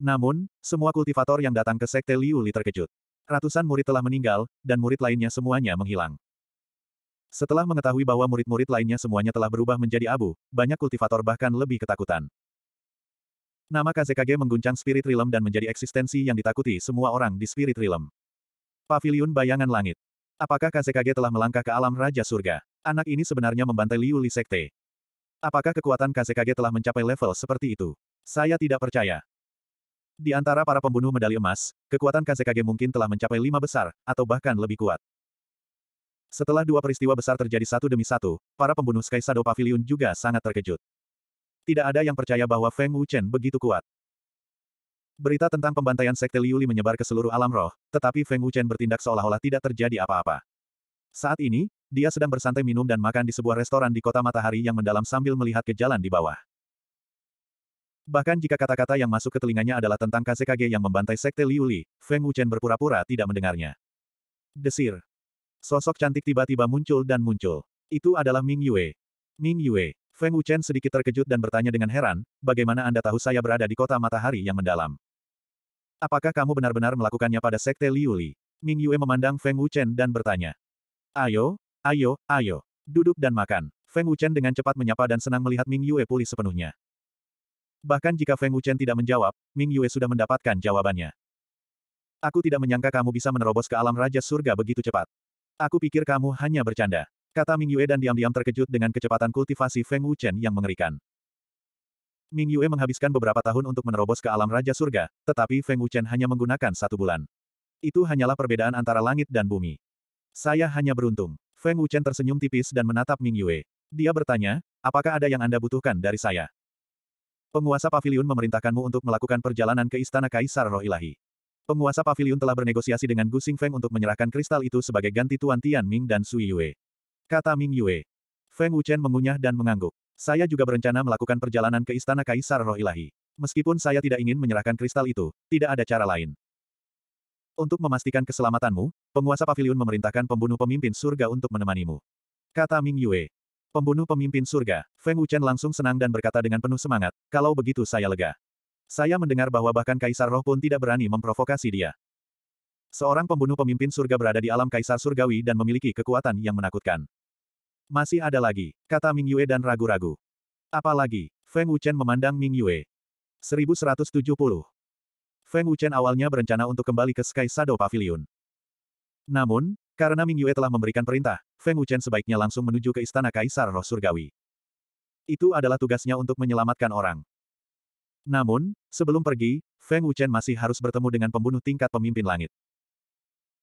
Namun, semua kultivator yang datang ke Sekte Liuli terkejut. Ratusan murid telah meninggal, dan murid lainnya semuanya menghilang. Setelah mengetahui bahwa murid-murid lainnya semuanya telah berubah menjadi abu, banyak kultivator bahkan lebih ketakutan. Nama Kazekage mengguncang spirit realm dan menjadi eksistensi yang ditakuti semua orang di spirit realm. Paviliun Bayangan Langit. Apakah Kazekage telah melangkah ke alam Raja Surga? Anak ini sebenarnya membantai Liuli Sekte. Apakah kekuatan KCKG telah mencapai level seperti itu? Saya tidak percaya. Di antara para pembunuh medali emas, kekuatan KCKG mungkin telah mencapai lima besar, atau bahkan lebih kuat. Setelah dua peristiwa besar terjadi satu demi satu, para pembunuh Sky Shadow Pavilion juga sangat terkejut. Tidak ada yang percaya bahwa Feng Wuchen begitu kuat. Berita tentang pembantaian Sekte Liuli menyebar ke seluruh alam roh, tetapi Feng Wuchen bertindak seolah-olah tidak terjadi apa-apa. Saat ini, dia sedang bersantai minum dan makan di sebuah restoran di kota matahari yang mendalam sambil melihat ke jalan di bawah. Bahkan jika kata-kata yang masuk ke telinganya adalah tentang KCKG yang membantai sekte Liu Li, Feng Wuchen berpura-pura tidak mendengarnya. Desir. Sosok cantik tiba-tiba muncul dan muncul. Itu adalah Ming Yue. Ming Yue. Feng Wuchen sedikit terkejut dan bertanya dengan heran, bagaimana Anda tahu saya berada di kota matahari yang mendalam? Apakah kamu benar-benar melakukannya pada sekte Liu Li? Ming Yue memandang Feng Wuchen dan bertanya. Ayo, Ayo, ayo. Duduk dan makan. Feng Wuchen dengan cepat menyapa dan senang melihat Ming Yue pulih sepenuhnya. Bahkan jika Feng Wuchen tidak menjawab, Ming Yue sudah mendapatkan jawabannya. Aku tidak menyangka kamu bisa menerobos ke alam Raja Surga begitu cepat. Aku pikir kamu hanya bercanda. Kata Ming Yue dan diam-diam terkejut dengan kecepatan kultivasi Feng Wuchen yang mengerikan. Ming Yue menghabiskan beberapa tahun untuk menerobos ke alam Raja Surga, tetapi Feng Wuchen hanya menggunakan satu bulan. Itu hanyalah perbedaan antara langit dan bumi. Saya hanya beruntung. Feng Wuchen tersenyum tipis dan menatap Ming Yue. Dia bertanya, apakah ada yang Anda butuhkan dari saya? Penguasa pavilion memerintahkanmu untuk melakukan perjalanan ke Istana Kaisar Roh Ilahi. Penguasa pavilion telah bernegosiasi dengan Gu Feng untuk menyerahkan kristal itu sebagai ganti Tuan Tian Ming dan Sui Yue. Kata Ming Yue. Feng Wuchen mengunyah dan mengangguk. Saya juga berencana melakukan perjalanan ke Istana Kaisar Roh Ilahi. Meskipun saya tidak ingin menyerahkan kristal itu, tidak ada cara lain. Untuk memastikan keselamatanmu, penguasa pavilion memerintahkan pembunuh pemimpin surga untuk menemanimu. Kata Ming Yue. Pembunuh pemimpin surga, Feng Wuchen langsung senang dan berkata dengan penuh semangat, kalau begitu saya lega. Saya mendengar bahwa bahkan Kaisar Roh pun tidak berani memprovokasi dia. Seorang pembunuh pemimpin surga berada di alam Kaisar Surgawi dan memiliki kekuatan yang menakutkan. Masih ada lagi, kata Ming Yue dan ragu-ragu. Apalagi, Feng Wuchen memandang Ming Yue. 1170. Feng Wuchen awalnya berencana untuk kembali ke Sky Shadow Pavilion. Namun, karena Ming Yue telah memberikan perintah, Feng Wuchen sebaiknya langsung menuju ke Istana Kaisar Roh Surgawi. Itu adalah tugasnya untuk menyelamatkan orang. Namun, sebelum pergi, Feng Wuchen masih harus bertemu dengan pembunuh tingkat pemimpin langit.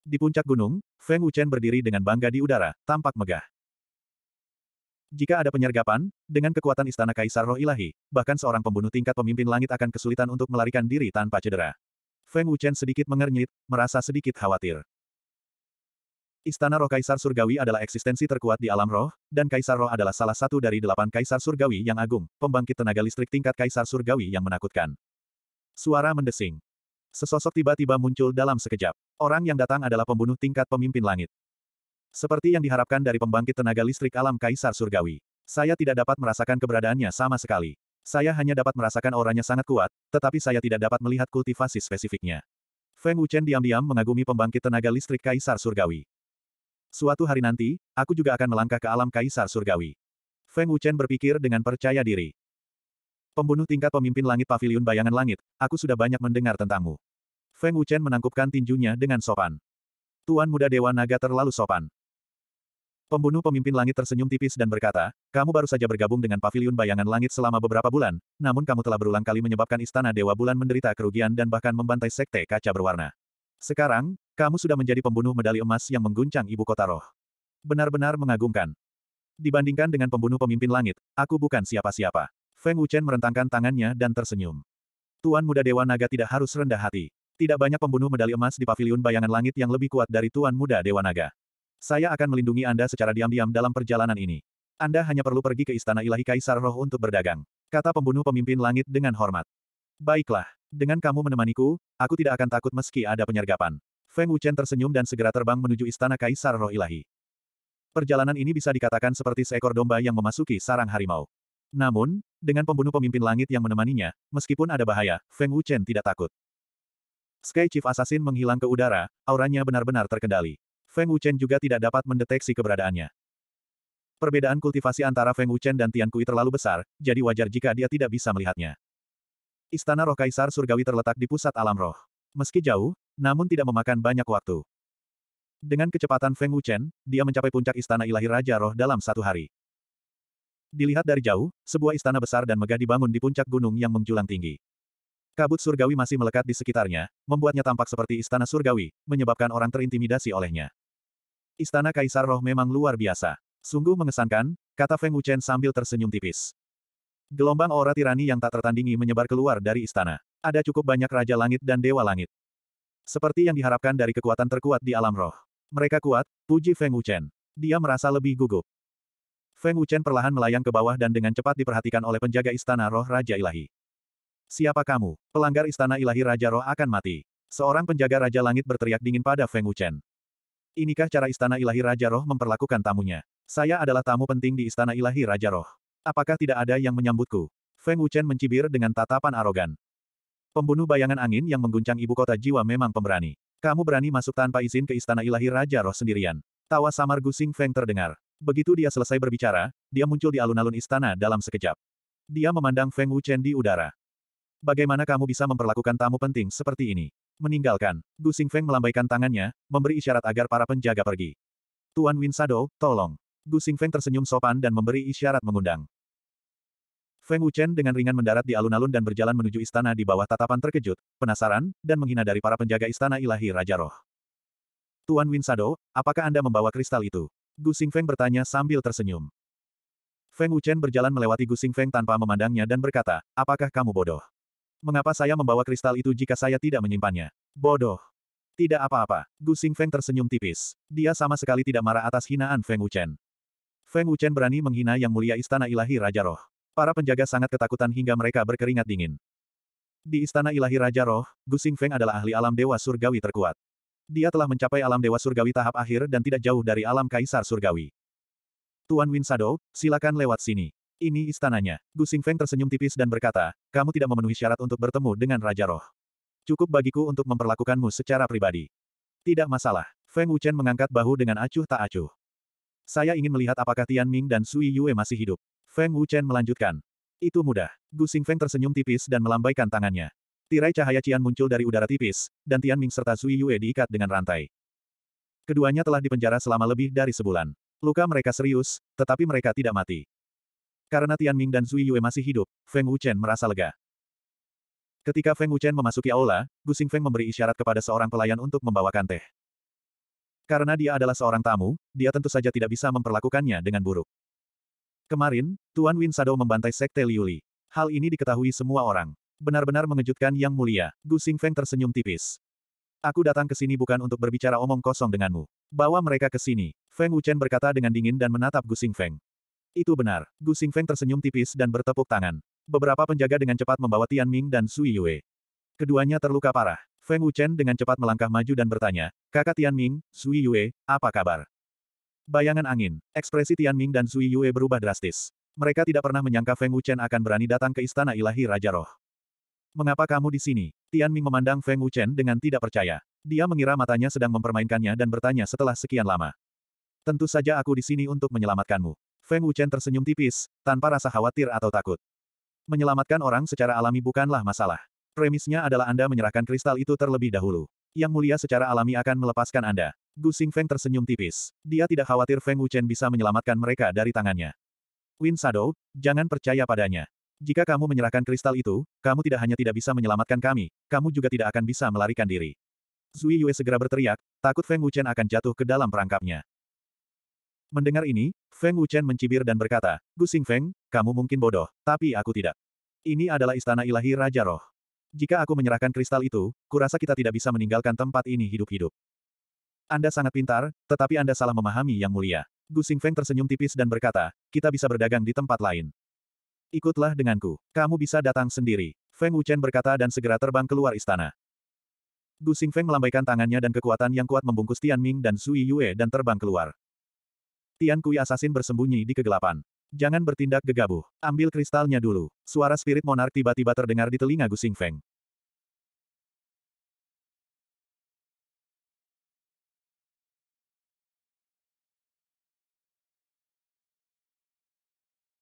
Di puncak gunung, Feng Wuchen berdiri dengan bangga di udara, tampak megah. Jika ada penyergapan, dengan kekuatan istana kaisar roh ilahi, bahkan seorang pembunuh tingkat pemimpin langit akan kesulitan untuk melarikan diri tanpa cedera. Feng Wuchen sedikit mengernyit, merasa sedikit khawatir. Istana roh kaisar surgawi adalah eksistensi terkuat di alam roh, dan kaisar roh adalah salah satu dari delapan kaisar surgawi yang agung, pembangkit tenaga listrik tingkat kaisar surgawi yang menakutkan. Suara mendesing. Sesosok tiba-tiba muncul dalam sekejap. Orang yang datang adalah pembunuh tingkat pemimpin langit. Seperti yang diharapkan dari pembangkit tenaga listrik alam Kaisar Surgawi. Saya tidak dapat merasakan keberadaannya sama sekali. Saya hanya dapat merasakan orangnya sangat kuat, tetapi saya tidak dapat melihat kultivasi spesifiknya. Feng Wuchen diam-diam mengagumi pembangkit tenaga listrik Kaisar Surgawi. Suatu hari nanti, aku juga akan melangkah ke alam Kaisar Surgawi. Feng Wuchen berpikir dengan percaya diri. Pembunuh tingkat pemimpin langit Paviliun bayangan langit, aku sudah banyak mendengar tentangmu. Feng Wuchen menangkupkan tinjunya dengan sopan. Tuan Muda Dewa Naga terlalu sopan. Pembunuh pemimpin langit tersenyum tipis dan berkata, kamu baru saja bergabung dengan Paviliun bayangan langit selama beberapa bulan, namun kamu telah berulang kali menyebabkan istana Dewa Bulan menderita kerugian dan bahkan membantai sekte kaca berwarna. Sekarang, kamu sudah menjadi pembunuh medali emas yang mengguncang ibu kota roh. Benar-benar mengagumkan. Dibandingkan dengan pembunuh pemimpin langit, aku bukan siapa-siapa. Feng Wuchen merentangkan tangannya dan tersenyum. Tuan Muda Dewa Naga tidak harus rendah hati. Tidak banyak pembunuh medali emas di pavilion bayangan langit yang lebih kuat dari Tuan Muda Dewa Naga. Saya akan melindungi Anda secara diam-diam dalam perjalanan ini. Anda hanya perlu pergi ke Istana Ilahi Kaisar Roh untuk berdagang. Kata pembunuh pemimpin langit dengan hormat. Baiklah, dengan kamu menemaniku, aku tidak akan takut meski ada penyergapan. Feng Wuchen tersenyum dan segera terbang menuju Istana Kaisar Roh Ilahi. Perjalanan ini bisa dikatakan seperti seekor domba yang memasuki sarang harimau. Namun, dengan pembunuh pemimpin langit yang menemaninya, meskipun ada bahaya, Feng Wuchen tidak takut. Sky Chief Assassin menghilang ke udara, auranya benar-benar terkendali. Feng Wuchen juga tidak dapat mendeteksi keberadaannya. Perbedaan kultivasi antara Feng Wuchen dan Tian Kui terlalu besar, jadi wajar jika dia tidak bisa melihatnya. Istana Roh Kaisar Surgawi terletak di pusat alam roh. Meski jauh, namun tidak memakan banyak waktu. Dengan kecepatan Feng Wuchen, dia mencapai puncak istana ilahi Raja Roh dalam satu hari. Dilihat dari jauh, sebuah istana besar dan megah dibangun di puncak gunung yang menjulang tinggi. Kabut surgawi masih melekat di sekitarnya, membuatnya tampak seperti istana surgawi, menyebabkan orang terintimidasi olehnya. Istana Kaisar Roh memang luar biasa. Sungguh mengesankan, kata Feng Wuchen sambil tersenyum tipis. Gelombang aura tirani yang tak tertandingi menyebar keluar dari istana. Ada cukup banyak Raja Langit dan Dewa Langit. Seperti yang diharapkan dari kekuatan terkuat di alam roh. Mereka kuat, puji Feng Wuchen. Dia merasa lebih gugup. Feng Wuchen perlahan melayang ke bawah dan dengan cepat diperhatikan oleh penjaga istana roh Raja Ilahi. Siapa kamu? Pelanggar istana ilahi Raja Roh akan mati. Seorang penjaga Raja Langit berteriak dingin pada Feng Wuchen. Inikah cara istana ilahi Raja Roh memperlakukan tamunya? Saya adalah tamu penting di istana ilahi Raja Roh. Apakah tidak ada yang menyambutku? Feng Wuchen mencibir dengan tatapan arogan. Pembunuh bayangan angin yang mengguncang ibu kota jiwa memang pemberani. Kamu berani masuk tanpa izin ke istana ilahi Raja Roh sendirian. Tawa samar Gusing Feng terdengar. Begitu dia selesai berbicara, dia muncul di alun-alun istana dalam sekejap. Dia memandang Feng Wuchen di udara. Bagaimana kamu bisa memperlakukan tamu penting seperti ini? Meninggalkan, Gu Xingfeng melambaikan tangannya, memberi isyarat agar para penjaga pergi. Tuan Win Sado, tolong. Gu Xingfeng tersenyum sopan dan memberi isyarat mengundang. Feng Wuchen dengan ringan mendarat di alun-alun dan berjalan menuju istana di bawah tatapan terkejut, penasaran, dan menghina dari para penjaga istana ilahi Raja Roh. Tuan Win Sado, apakah Anda membawa kristal itu? Gu Xingfeng bertanya sambil tersenyum. Feng Wuchen berjalan melewati Gu Xingfeng tanpa memandangnya dan berkata, apakah kamu bodoh? Mengapa saya membawa kristal itu jika saya tidak menyimpannya? Bodoh. Tidak apa-apa. Gu Feng tersenyum tipis. Dia sama sekali tidak marah atas hinaan Feng Wuchen. Feng Wuchen berani menghina yang mulia istana ilahi Raja Roh. Para penjaga sangat ketakutan hingga mereka berkeringat dingin. Di istana ilahi Raja Roh, Gu Feng adalah ahli alam dewa surgawi terkuat. Dia telah mencapai alam dewa surgawi tahap akhir dan tidak jauh dari alam kaisar surgawi. Tuan Winsado, silakan lewat sini. Ini istananya. Gu Xingfeng tersenyum tipis dan berkata, kamu tidak memenuhi syarat untuk bertemu dengan Raja Roh. Cukup bagiku untuk memperlakukanmu secara pribadi. Tidak masalah. Feng Wuchen mengangkat bahu dengan acuh tak acuh. Saya ingin melihat apakah Tian Ming dan Sui Yue masih hidup. Feng Wuchen melanjutkan. Itu mudah. Gu Xingfeng tersenyum tipis dan melambaikan tangannya. Tirai cahaya Cian muncul dari udara tipis, dan Tian Ming serta Sui Yue diikat dengan rantai. Keduanya telah dipenjara selama lebih dari sebulan. Luka mereka serius, tetapi mereka tidak mati. Karena Tian Ming dan Zui Yue masih hidup, Feng Wuchen merasa lega. Ketika Feng Wuchen memasuki aula, Gusing Feng memberi isyarat kepada seorang pelayan untuk membawakan teh. Karena dia adalah seorang tamu, dia tentu saja tidak bisa memperlakukannya dengan buruk. Kemarin, Tuan Win Sado membantai Sekte Liuli. Hal ini diketahui semua orang. Benar-benar mengejutkan Yang Mulia, Gusing Feng tersenyum tipis. Aku datang ke sini bukan untuk berbicara omong kosong denganmu. Bawa mereka ke sini, Feng Wuchen berkata dengan dingin dan menatap Gusing Feng. Itu benar. Gu Xingfeng tersenyum tipis dan bertepuk tangan. Beberapa penjaga dengan cepat membawa Tian Ming dan Sui Yue. Keduanya terluka parah. Feng Wuchen dengan cepat melangkah maju dan bertanya, kakak Tian Ming, Sui Yue, apa kabar? Bayangan angin, ekspresi Tian Ming dan Sui Yue berubah drastis. Mereka tidak pernah menyangka Feng Wuchen akan berani datang ke istana ilahi Raja Roh. Mengapa kamu di sini? Tian Ming memandang Feng Wuchen dengan tidak percaya. Dia mengira matanya sedang mempermainkannya dan bertanya setelah sekian lama. Tentu saja aku di sini untuk menyelamatkanmu. Feng Wuchen tersenyum tipis, tanpa rasa khawatir atau takut. Menyelamatkan orang secara alami bukanlah masalah. Premisnya adalah Anda menyerahkan kristal itu terlebih dahulu. Yang mulia secara alami akan melepaskan Anda. Gu Feng tersenyum tipis. Dia tidak khawatir Feng Wuchen bisa menyelamatkan mereka dari tangannya. Win Shadow, jangan percaya padanya. Jika kamu menyerahkan kristal itu, kamu tidak hanya tidak bisa menyelamatkan kami, kamu juga tidak akan bisa melarikan diri. Zui Yue segera berteriak, takut Feng Wuchen akan jatuh ke dalam perangkapnya. Mendengar ini, Feng Wuchen mencibir dan berkata, Gusing Feng, kamu mungkin bodoh, tapi aku tidak. Ini adalah istana ilahi Raja Roh. Jika aku menyerahkan kristal itu, kurasa kita tidak bisa meninggalkan tempat ini hidup-hidup. Anda sangat pintar, tetapi Anda salah memahami yang mulia. Gusing Feng tersenyum tipis dan berkata, kita bisa berdagang di tempat lain. Ikutlah denganku. Kamu bisa datang sendiri. Feng Wuchen berkata dan segera terbang keluar istana. Gusing Feng melambaikan tangannya dan kekuatan yang kuat membungkus Tian Ming dan Sui Yue dan terbang keluar. Tian Kui Assassin bersembunyi di kegelapan. Jangan bertindak gegabah. Ambil kristalnya dulu. Suara spirit monark tiba-tiba terdengar di telinga Gu Xingfeng.